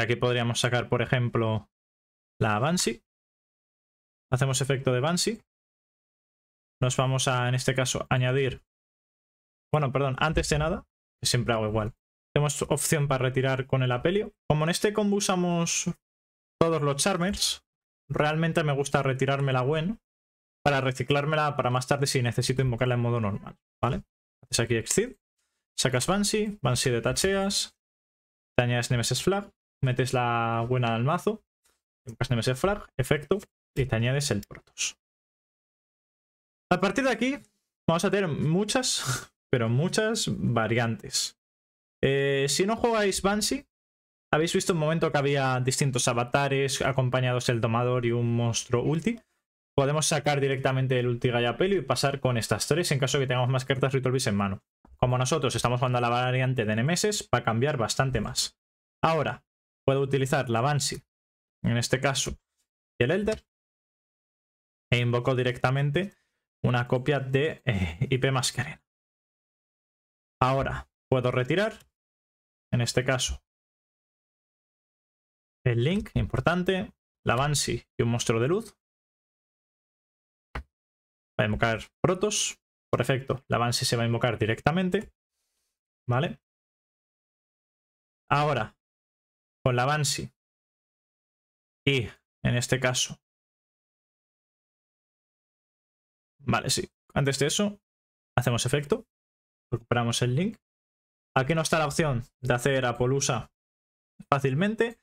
Aquí podríamos sacar, por ejemplo, la Banshee. Hacemos efecto de Banshee. Nos vamos a, en este caso, añadir... Bueno, perdón, antes de nada, Siempre hago igual. Tenemos opción para retirar con el apelio. Como en este combo usamos todos los charmers, realmente me gusta retirarme la Gwen para reciclármela para más tarde si necesito invocarla en modo normal, ¿vale? Haces aquí Exceed, sacas Banshee, Banshee de tacheas, te añades Nemesis Flag, metes la buena al mazo, invocas Nemesis Flag, efecto, y te añades el Protos. A partir de aquí vamos a tener muchas pero muchas variantes. Eh, si no jugáis Banshee, habéis visto un momento que había distintos avatares acompañados del tomador y un monstruo ulti. Podemos sacar directamente el ulti Gallapelo y pasar con estas tres en caso de que tengamos más cartas Ritual Beast en mano. Como nosotros estamos jugando a la variante de Nemesis, va a cambiar bastante más. Ahora, puedo utilizar la Banshee, en este caso, el Elder, e invoco directamente una copia de eh, IP Masker. Ahora puedo retirar, en este caso, el link, importante, la Banshee y un monstruo de luz. Va a invocar Protos, Por efecto, la Banshee se va a invocar directamente, ¿vale? Ahora, con la Banshee y, en este caso, Vale, sí. Antes de eso, hacemos efecto. Recuperamos el link. Aquí no está la opción de hacer Apolusa fácilmente.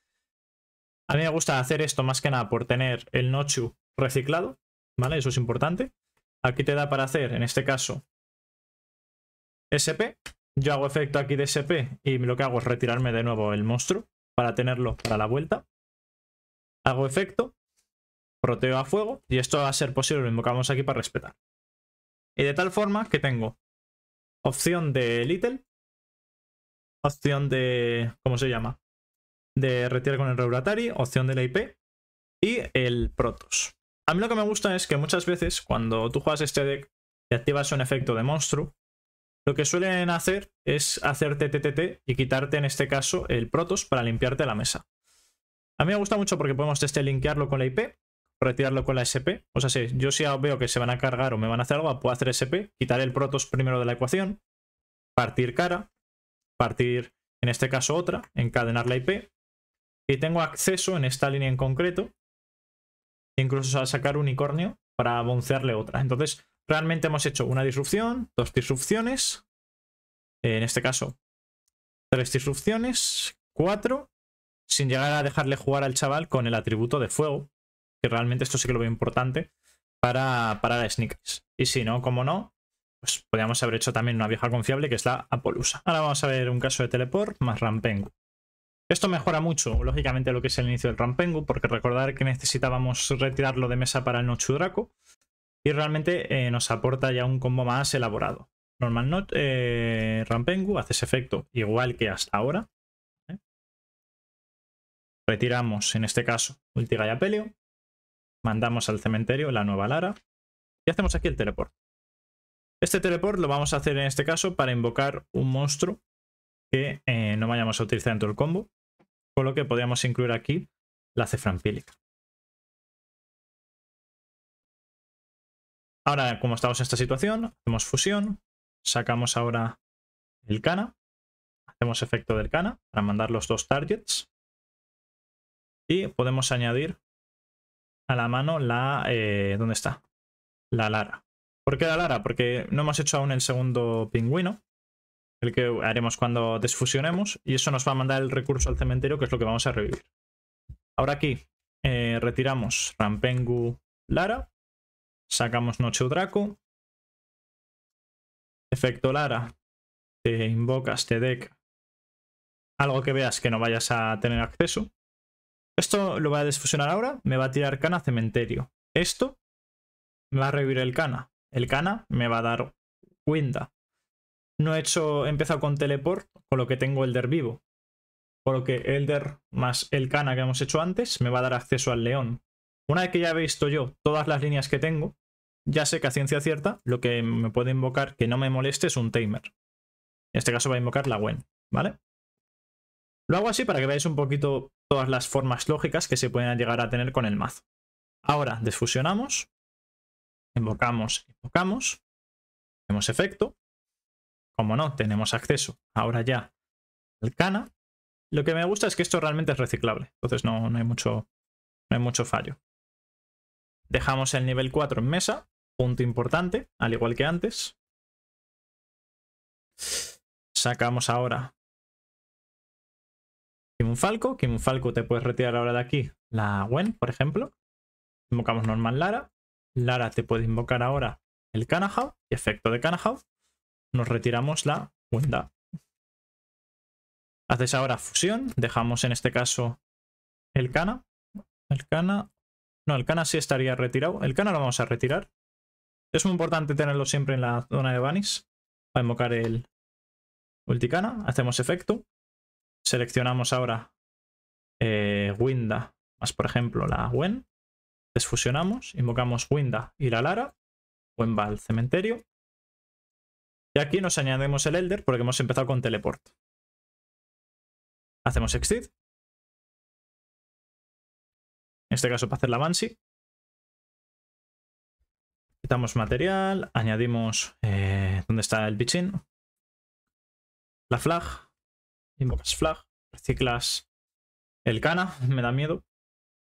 A mí me gusta hacer esto más que nada por tener el Nochu reciclado, ¿vale? Eso es importante. Aquí te da para hacer, en este caso, SP. Yo hago efecto aquí de SP y lo que hago es retirarme de nuevo el monstruo para tenerlo para la vuelta. Hago efecto, proteo a fuego y esto va a ser posible, lo invocamos aquí para respetar. Y de tal forma que tengo opción de Little, opción de, ¿cómo se llama? De retirar con el Reuratari, opción de la IP y el Protoss. A mí lo que me gusta es que muchas veces cuando tú juegas este deck y activas un efecto de monstruo, lo que suelen hacer es hacerte TTT y quitarte en este caso el Protoss para limpiarte la mesa. A mí me gusta mucho porque podemos teste linkearlo con la IP retirarlo con la SP. O sea, si yo si veo que se van a cargar o me van a hacer algo, puedo hacer SP, quitar el protos primero de la ecuación, partir cara, partir en este caso otra, encadenar la IP. Y tengo acceso en esta línea en concreto, incluso a sacar unicornio para boncearle otra. Entonces, realmente hemos hecho una disrupción, dos disrupciones, en este caso, tres disrupciones, cuatro, sin llegar a dejarle jugar al chaval con el atributo de fuego, que realmente esto sí que lo veo importante para, para sneakers. Y si no, como no, pues podríamos haber hecho también una vieja confiable que es la Apolusa. Ahora vamos a ver un caso de Teleport más Rampengu. Esto mejora mucho, lógicamente, lo que es el inicio del Rampengu, porque recordar que necesitábamos retirarlo de mesa para el Nochudraco y realmente eh, nos aporta ya un combo más elaborado. Normal Not, eh, Rampengu, hace ese efecto igual que hasta ahora. ¿eh? Retiramos, en este caso, y Pelio mandamos al cementerio la nueva Lara y hacemos aquí el teleport. Este teleport lo vamos a hacer en este caso para invocar un monstruo que eh, no vayamos a utilizar dentro del combo, con lo que podríamos incluir aquí la ceframpílica. Ahora, como estamos en esta situación, hacemos fusión, sacamos ahora el cana, hacemos efecto del cana para mandar los dos targets y podemos añadir a la mano la... Eh, ¿Dónde está? La Lara. ¿Por qué la Lara? Porque no hemos hecho aún el segundo pingüino, el que haremos cuando desfusionemos, y eso nos va a mandar el recurso al cementerio, que es lo que vamos a revivir. Ahora aquí eh, retiramos Rampengu Lara, sacamos Noche Draco efecto Lara, te invocas, te deck, algo que veas que no vayas a tener acceso, esto lo voy a desfusionar ahora, me va a tirar cana cementerio. Esto me va a revivir el cana. El cana me va a dar cuenta. No he hecho, empezado con teleport, con lo que tengo Elder vivo. Por lo que Elder más el cana que hemos hecho antes me va a dar acceso al león. Una vez que ya he visto yo todas las líneas que tengo, ya sé que a ciencia cierta lo que me puede invocar que no me moleste es un tamer. En este caso va a invocar la Gwen, ¿vale? Lo hago así para que veáis un poquito todas las formas lógicas que se pueden llegar a tener con el mazo. Ahora desfusionamos, invocamos, invocamos, Hacemos efecto. Como no, tenemos acceso ahora ya al Cana. Lo que me gusta es que esto realmente es reciclable, entonces no, hay, mucho, no hay mucho fallo. Dejamos el nivel 4 en mesa, punto importante, al igual que antes. Sacamos ahora Kim Falco. Kim Falco te puedes retirar ahora de aquí la Gwen, por ejemplo. Invocamos normal Lara. Lara te puede invocar ahora el Kanahau efecto de Kanahau. Nos retiramos la Wenda. Haces ahora fusión. Dejamos en este caso el Kana. El Kana. No, el Kana sí estaría retirado. El Kana lo vamos a retirar. Es muy importante tenerlo siempre en la zona de Banis. Para invocar el Ulticana. Hacemos efecto seleccionamos ahora eh, Winda más, por ejemplo, la Wen, desfusionamos, invocamos Winda y la Lara, Wen va al cementerio, y aquí nos añadimos el Elder porque hemos empezado con Teleport. Hacemos Exit En este caso para hacer la Banshee. Quitamos material, añadimos... Eh, ¿Dónde está el bichín? La flag, Invocas flag, reciclas el cana, me da miedo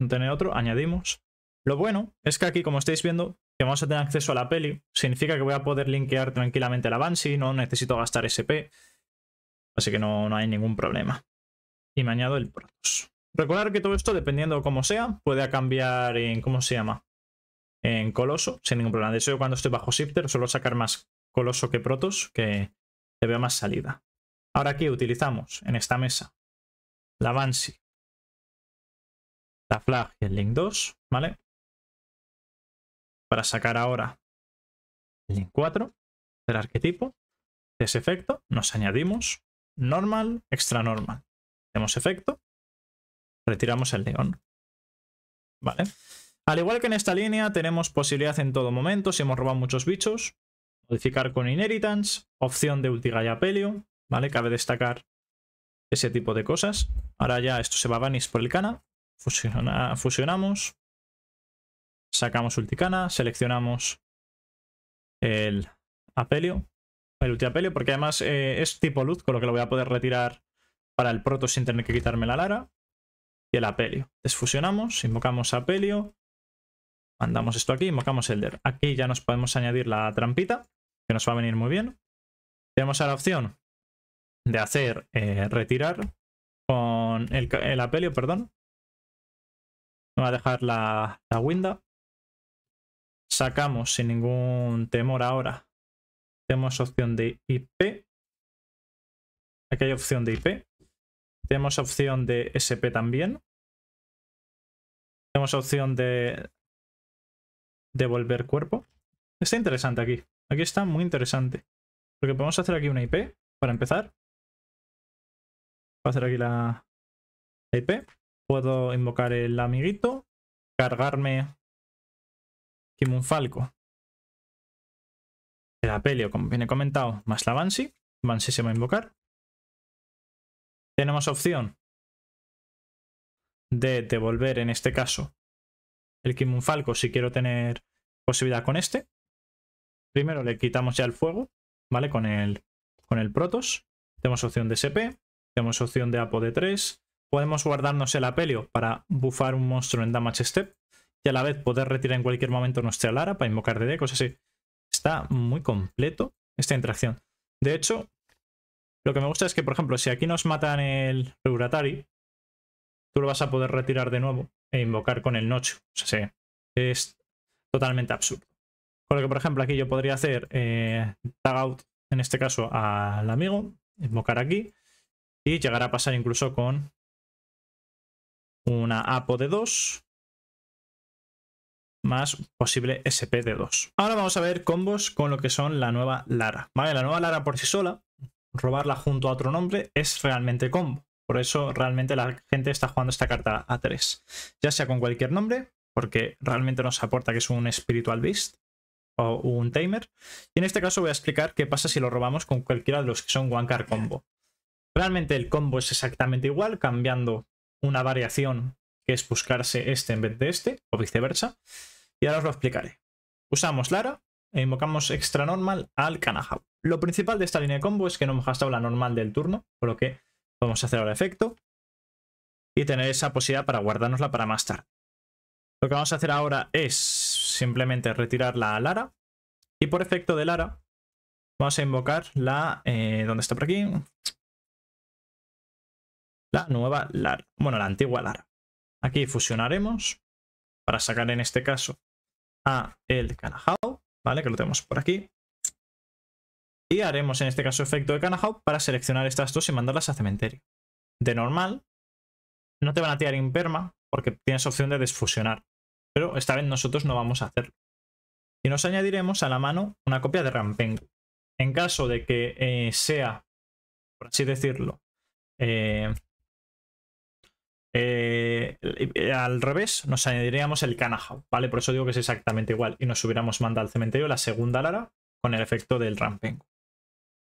no tener otro, añadimos. Lo bueno es que aquí, como estáis viendo, que vamos a tener acceso a la peli, significa que voy a poder linkear tranquilamente la Banshee, no necesito gastar SP, así que no, no hay ningún problema. Y me añado el Protoss. Recordar que todo esto, dependiendo cómo sea, puede cambiar en, ¿cómo se llama? En Coloso, sin ningún problema. De hecho, cuando estoy bajo Shifter suelo sacar más Coloso que Protoss, que te veo más salida. Ahora, aquí utilizamos en esta mesa? La Banshee, la flag y el link 2, ¿vale? Para sacar ahora el link 4 del arquetipo, de ese efecto, nos añadimos normal, extra normal. Hacemos efecto, retiramos el león, ¿vale? Al igual que en esta línea, tenemos posibilidad en todo momento, si hemos robado muchos bichos, modificar con inheritance, opción de Ultigaya Pelio, ¿vale? Cabe destacar ese tipo de cosas. Ahora ya esto se va a Vanish por el cana. fusionamos. Sacamos Ulticana. Seleccionamos el Apelio. El Apelio porque además eh, es tipo Luz, con lo que lo voy a poder retirar para el Proto sin tener que quitarme la Lara. Y el Apelio. Desfusionamos, invocamos Apelio. Mandamos esto aquí, invocamos Elder. Aquí ya nos podemos añadir la trampita, que nos va a venir muy bien. Tenemos ahora la opción de hacer eh, retirar con el, apelio, perdón. Me va a dejar la, la Sacamos sin ningún temor ahora. Tenemos opción de IP. Aquí hay opción de IP. Tenemos opción de SP también. Tenemos opción de devolver cuerpo. Está interesante aquí. Aquí está muy interesante. Porque podemos hacer aquí una IP para empezar a hacer aquí la IP. Puedo invocar el amiguito, cargarme Kimun Falco, el Apelio, como viene comentado, más la Banshee. Banshee se va a invocar. Tenemos opción de devolver, en este caso, el Kimun Falco si quiero tener posibilidad con este. Primero le quitamos ya el fuego, ¿vale? Con el, con el Protos. Tenemos opción de SP. Tenemos opción de apo de 3. Podemos guardarnos el apelio para bufar un monstruo en damage step. Y a la vez poder retirar en cualquier momento nuestra Lara para invocar DD, cosas así. Está muy completo esta interacción. De hecho, lo que me gusta es que, por ejemplo, si aquí nos matan el Ruratari, tú lo vas a poder retirar de nuevo e invocar con el noche O sea, es totalmente absurdo. Con lo que, por ejemplo, aquí yo podría hacer eh, tag out, en este caso, al amigo, invocar aquí, y llegará a pasar incluso con una APO de 2 más posible SP de 2. Ahora vamos a ver combos con lo que son la nueva Lara. Vale, la nueva Lara por sí sola, robarla junto a otro nombre es realmente combo. Por eso realmente la gente está jugando esta carta a 3. Ya sea con cualquier nombre, porque realmente nos aporta que es un Spiritual Beast o un Tamer. Y en este caso voy a explicar qué pasa si lo robamos con cualquiera de los que son One Card Combo. Realmente el combo es exactamente igual, cambiando una variación que es buscarse este en vez de este, o viceversa. Y ahora os lo explicaré. Usamos Lara e invocamos extra normal al Kanahau. Lo principal de esta línea de combo es que no hemos gastado la normal del turno, por lo que podemos hacer ahora efecto y tener esa posibilidad para guardárnosla para más tarde. Lo que vamos a hacer ahora es simplemente retirar la Lara y por efecto de Lara vamos a invocar la... Eh, ¿Dónde está por aquí? la nueva LAR, bueno, la antigua LAR. Aquí fusionaremos para sacar en este caso a el Kanahao ¿vale? Que lo tenemos por aquí. Y haremos en este caso efecto de Kanahao para seleccionar estas dos y mandarlas a cementerio. De normal, no te van a tirar imperma porque tienes opción de desfusionar. Pero esta vez nosotros no vamos a hacerlo. Y nos añadiremos a la mano una copia de Rampengo. En caso de que eh, sea, por así decirlo, eh, eh, eh, al revés, nos añadiríamos el cana ¿vale? Por eso digo que es exactamente igual. Y nos hubiéramos mandado al cementerio la segunda Lara con el efecto del Rampengo.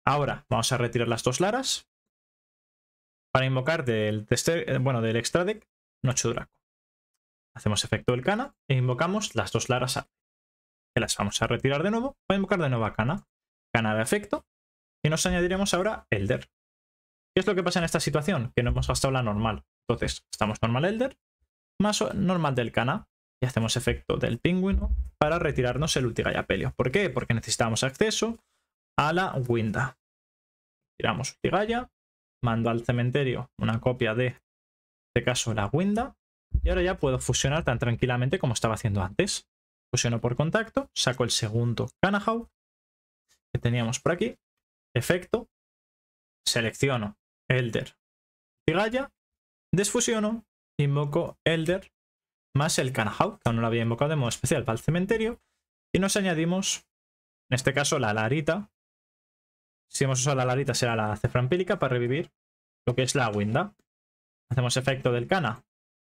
Ahora vamos a retirar las dos Laras para invocar del, este, eh, bueno, del extra deck Noche Draco. Hacemos efecto del Kana e invocamos las dos Laras a, que las vamos a retirar de nuevo para invocar de nuevo a Kana. Kana de efecto y nos añadiremos ahora der. ¿Qué es lo que pasa en esta situación? Que no hemos gastado la normal. Entonces, estamos normal Elder más normal del Cana y hacemos efecto del pingüino para retirarnos el ulti pelio. ¿Por qué? Porque necesitamos acceso a la Winda. Tiramos ulti-galla, mando al cementerio una copia de, en este caso, la Winda. Y ahora ya puedo fusionar tan tranquilamente como estaba haciendo antes. Fusiono por contacto, saco el segundo Kanahau que teníamos por aquí. Efecto, selecciono Elder. Cigalla, desfusiono, invoco Elder, más el Kanahau, que aún no lo había invocado de modo especial para el cementerio. Y nos añadimos, en este caso, la Larita. Si hemos usado la Larita será la Ceframpílica para revivir lo que es la Winda. Hacemos efecto del Cana,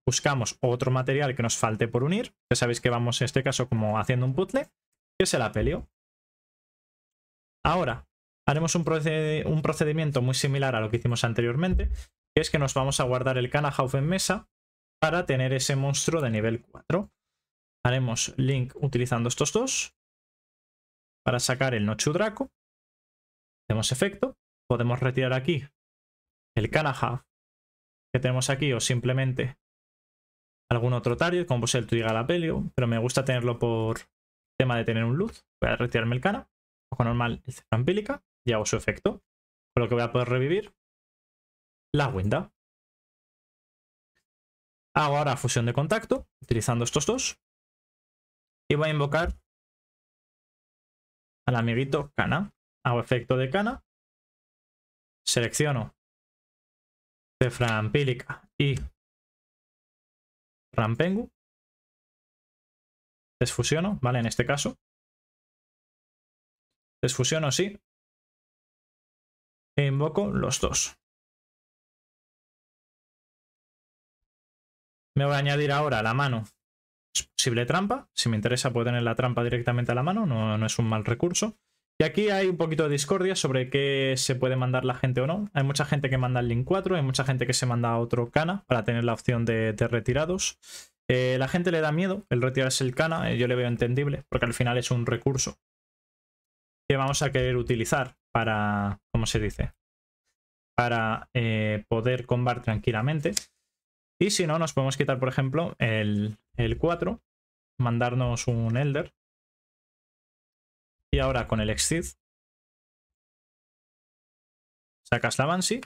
Buscamos otro material que nos falte por unir. Ya sabéis que vamos en este caso como haciendo un puzzle, que es el Apelio. Ahora, haremos un, procedimiento muy similar a lo que hicimos anteriormente, que es que nos vamos a guardar el Kanahauf en mesa para tener ese monstruo de nivel 4. Haremos link utilizando estos dos para sacar el Nochudraco. Hacemos efecto. Podemos retirar aquí el Kanahauf que tenemos aquí o simplemente algún otro target, como puede ser el Trigalapelio, pero me gusta tenerlo por tema de tener un luz. Voy a retirarme el Cana, ojo normal, el y hago su efecto. Con lo que voy a poder revivir la cuenta, Hago ahora fusión de contacto, utilizando estos dos. Y voy a invocar al amiguito Kana. Hago efecto de Kana. Selecciono Cefra y Rampengu. Desfusiono, ¿vale? En este caso. Desfusiono, sí. E invoco los dos. Me voy a añadir ahora la mano. Es posible trampa. Si me interesa puedo tener la trampa directamente a la mano. No, es un mal recurso. Y aquí hay un poquito de discordia sobre qué se puede mandar la gente o no. Hay mucha gente que manda el link 4. Hay mucha gente que se manda a otro cana para tener la opción de, retirados. Eh, la gente le da miedo el retirarse el cana. Eh, yo le veo entendible porque al final es un recurso que vamos a querer utilizar para, ¿cómo se dice? Para eh, poder combar tranquilamente. Y si no, nos podemos quitar, por ejemplo, el, 4, mandarnos un Elder. Y ahora con el Exceed sacas la Banshee.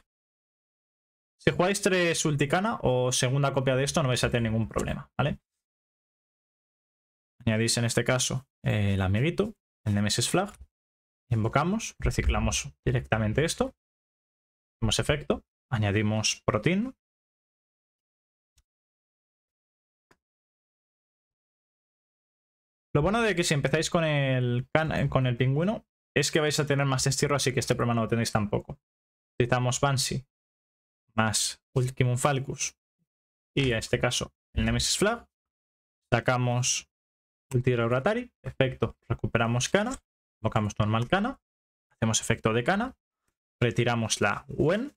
Si jugáis 3 Ulticana o segunda copia de esto, no vais a tener ningún problema, ¿vale? Añadís en este caso el amiguito, el Nemesis Flag. Invocamos, reciclamos directamente esto. Hacemos efecto, añadimos protein. Lo bueno de que si empezáis con el, con el pingüino es que vais a tener más destierro, así que este problema no lo tenéis tampoco. Necesitamos Banshee más Ultimum Falcus y en este caso el Nemesis Flag. Sacamos Ultira Uratari, efecto, recuperamos cana Invocamos normal cana. Hacemos efecto de cana. Retiramos la when.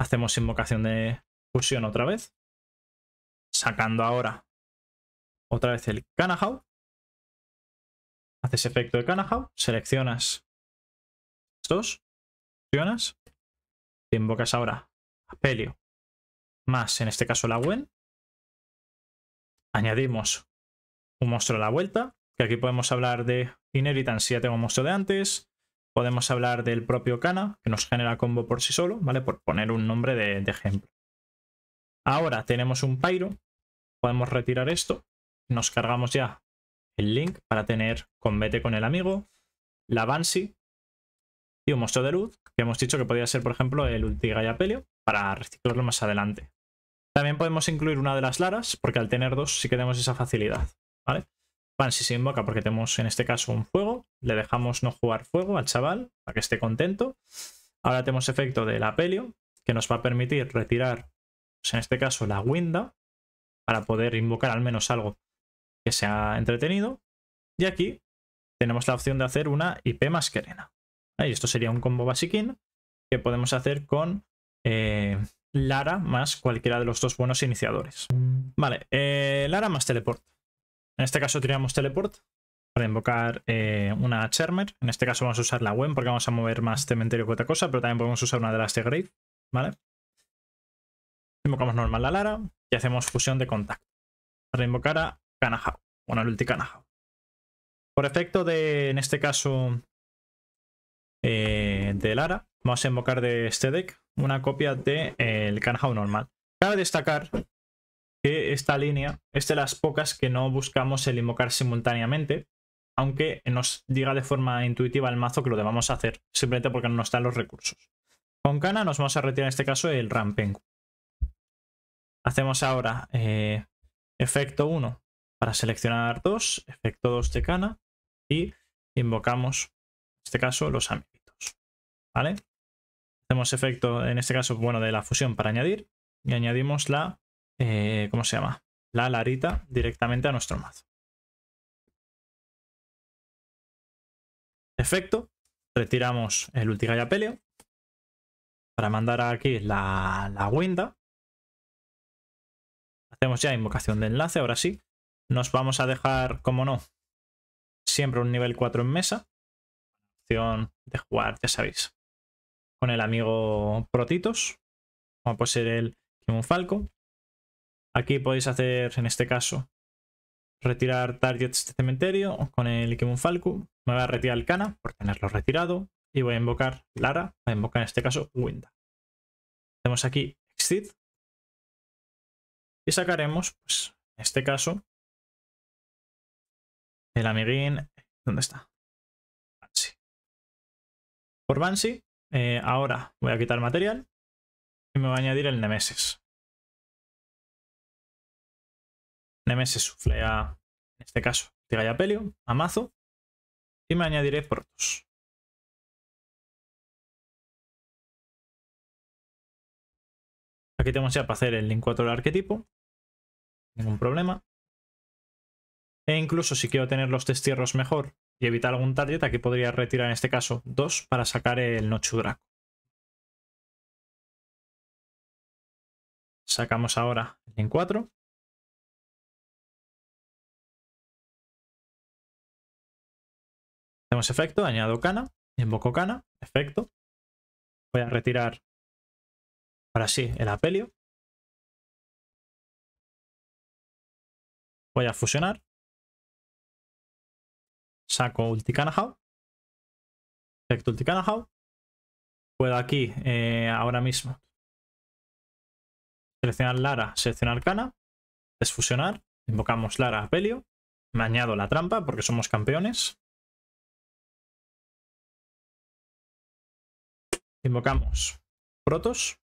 Hacemos invocación de fusión otra vez. Sacando ahora otra vez el Kanahau. Haces efecto de Kanahau. Seleccionas estos. Fusionas. invocas ahora a Pelio. Más en este caso la Wen. Añadimos un monstruo a la vuelta, que aquí podemos hablar de Inheritance, ya tengo un monstruo de antes. Podemos hablar del propio Kana, que nos genera combo por sí solo, ¿vale? Por poner un nombre de, ejemplo. Ahora tenemos un Pyro, podemos retirar esto, nos cargamos ya el link para tener combate con el amigo, la Banshee y un monstruo de luz, que hemos dicho que podría ser, por ejemplo, el Ultigaya Peleo, para reciclarlo más adelante. También podemos incluir una de las Laras, porque al tener dos sí que tenemos esa facilidad. ¿vale? si se invoca porque tenemos en este caso un fuego, le dejamos no jugar fuego al chaval para que esté contento. Ahora tenemos efecto del apelio, que nos va a permitir retirar, pues, en este caso, la winda, para poder invocar al menos algo que sea entretenido. Y aquí tenemos la opción de hacer una IP más querena. Y esto sería un combo basiquín que podemos hacer con eh, Lara más cualquiera de los dos buenos iniciadores. Vale, eh, Lara más teleport. En este caso tiramos teleport para invocar eh, una Charmer. En este caso vamos a usar la Wen porque vamos a mover más cementerio que otra cosa, pero también podemos usar una de las de Grave, ¿vale? Invocamos normal a Lara y hacemos fusión de contacto para invocar a Kanahao, una el ulti Por efecto de, en este caso, eh, de Lara, vamos a invocar de este deck una copia del de, eh, normal. Cabe destacar esta línea es de las pocas que no buscamos el invocar simultáneamente, aunque nos diga de forma intuitiva el mazo que lo debamos hacer, simplemente porque no nos dan los recursos. Con Kana nos vamos a retirar en este caso el Rampengu. Hacemos ahora eh, efecto 1 para seleccionar 2, efecto 2 de Cana y invocamos, en este caso, los amiguitos. ¿Vale? Hacemos efecto, en este caso, bueno, de la fusión para añadir y añadimos la eh, ¿cómo se llama? La larita directamente a nuestro mazo. Efecto, retiramos el Ultigaya Peleo para mandar aquí la, la Hacemos ya invocación de enlace, ahora sí. Nos vamos a dejar, como no, siempre un nivel 4 en mesa. Opción de jugar, ya sabéis, con el amigo Protitos, como puede ser el Kimon Falco. Aquí podéis hacer, en este caso, retirar targets de cementerio con el Ikemun Falco. Me voy a retirar el Kana por tenerlo retirado. Y voy a invocar Lara, voy a invocar en este caso Winda. Hacemos aquí Exit. Y sacaremos, pues, en este caso, el amiguín. ¿Dónde está? Bansi. Por Bansi. Eh, ahora voy a quitar material y me voy a añadir el Nemesis. Nemesis se a, en este caso, Tigaya Pelio, a mazo. Y me añadiré por dos. Aquí tenemos ya para hacer el link 4 del arquetipo. Ningún problema. E incluso si quiero tener los destierros mejor y evitar algún target, aquí podría retirar en este caso dos para sacar el Nochudraco. Sacamos ahora el link 4. efecto, añado cana, invoco cana, efecto. Voy a retirar ahora sí el apelio. Voy a fusionar. Saco ulti Efecto ulti Puedo aquí, eh, ahora mismo, seleccionar Lara, seleccionar Cana desfusionar, invocamos Lara a Pelio, me añado la trampa porque somos campeones, Invocamos Protos,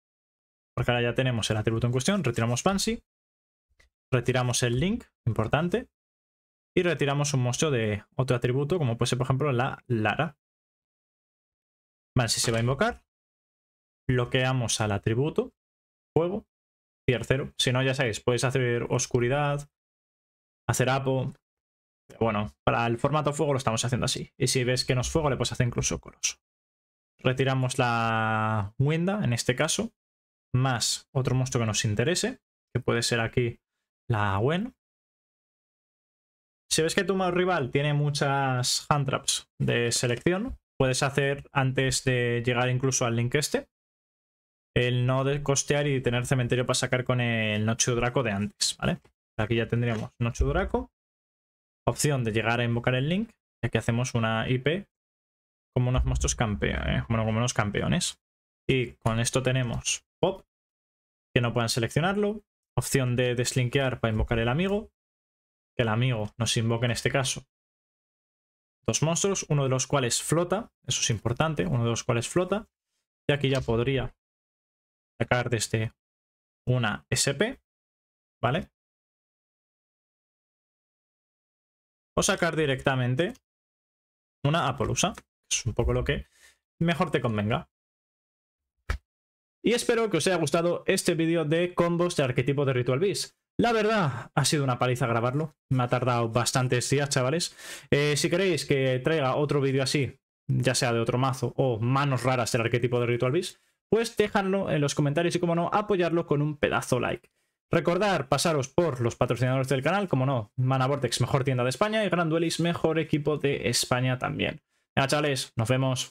porque ahora ya tenemos el atributo en cuestión, retiramos Fancy, retiramos el link, importante, y retiramos un monstruo de otro atributo, como puede ser por ejemplo la Lara. si se va a invocar, bloqueamos al atributo, fuego, tercero Si no, ya sabéis, podéis hacer oscuridad, hacer apo. bueno, para el formato fuego lo estamos haciendo así. Y si ves que no es fuego, le puedes hacer incluso colos Retiramos la Wenda, en este caso, más otro monstruo que nos interese, que puede ser aquí la Wen. Si ves que tu rival tiene muchas hand traps de selección, puedes hacer antes de llegar incluso al link este, el no costear y tener cementerio para sacar con el Noche Draco de antes, ¿vale? Aquí ya tendríamos Noche Draco, opción de llegar a invocar el link, y aquí hacemos una IP como unos monstruos campeones, eh, bueno, campeones. Y con esto tenemos pop, que no pueden seleccionarlo, opción de deslinkear para invocar el amigo, que el amigo nos invoque en este caso dos monstruos, uno de los cuales flota, eso es importante, uno de los cuales flota, y aquí ya podría sacar desde este una SP, ¿vale? O sacar directamente una Apolusa un poco lo que mejor te convenga. Y espero que os haya gustado este vídeo de combos de arquetipo de Ritual Beast. La verdad, ha sido una paliza grabarlo. Me ha tardado bastantes días, chavales. Eh, si queréis que traiga otro vídeo así, ya sea de otro mazo o manos raras del arquetipo de Ritual Beast, pues dejadlo en los comentarios y, como no, apoyarlo con un pedazo like. Recordar, pasaros por los patrocinadores del canal, como no, Mana Vortex, mejor tienda de España, y Granduelis, mejor equipo de España también. Venga, chavales, nos vemos.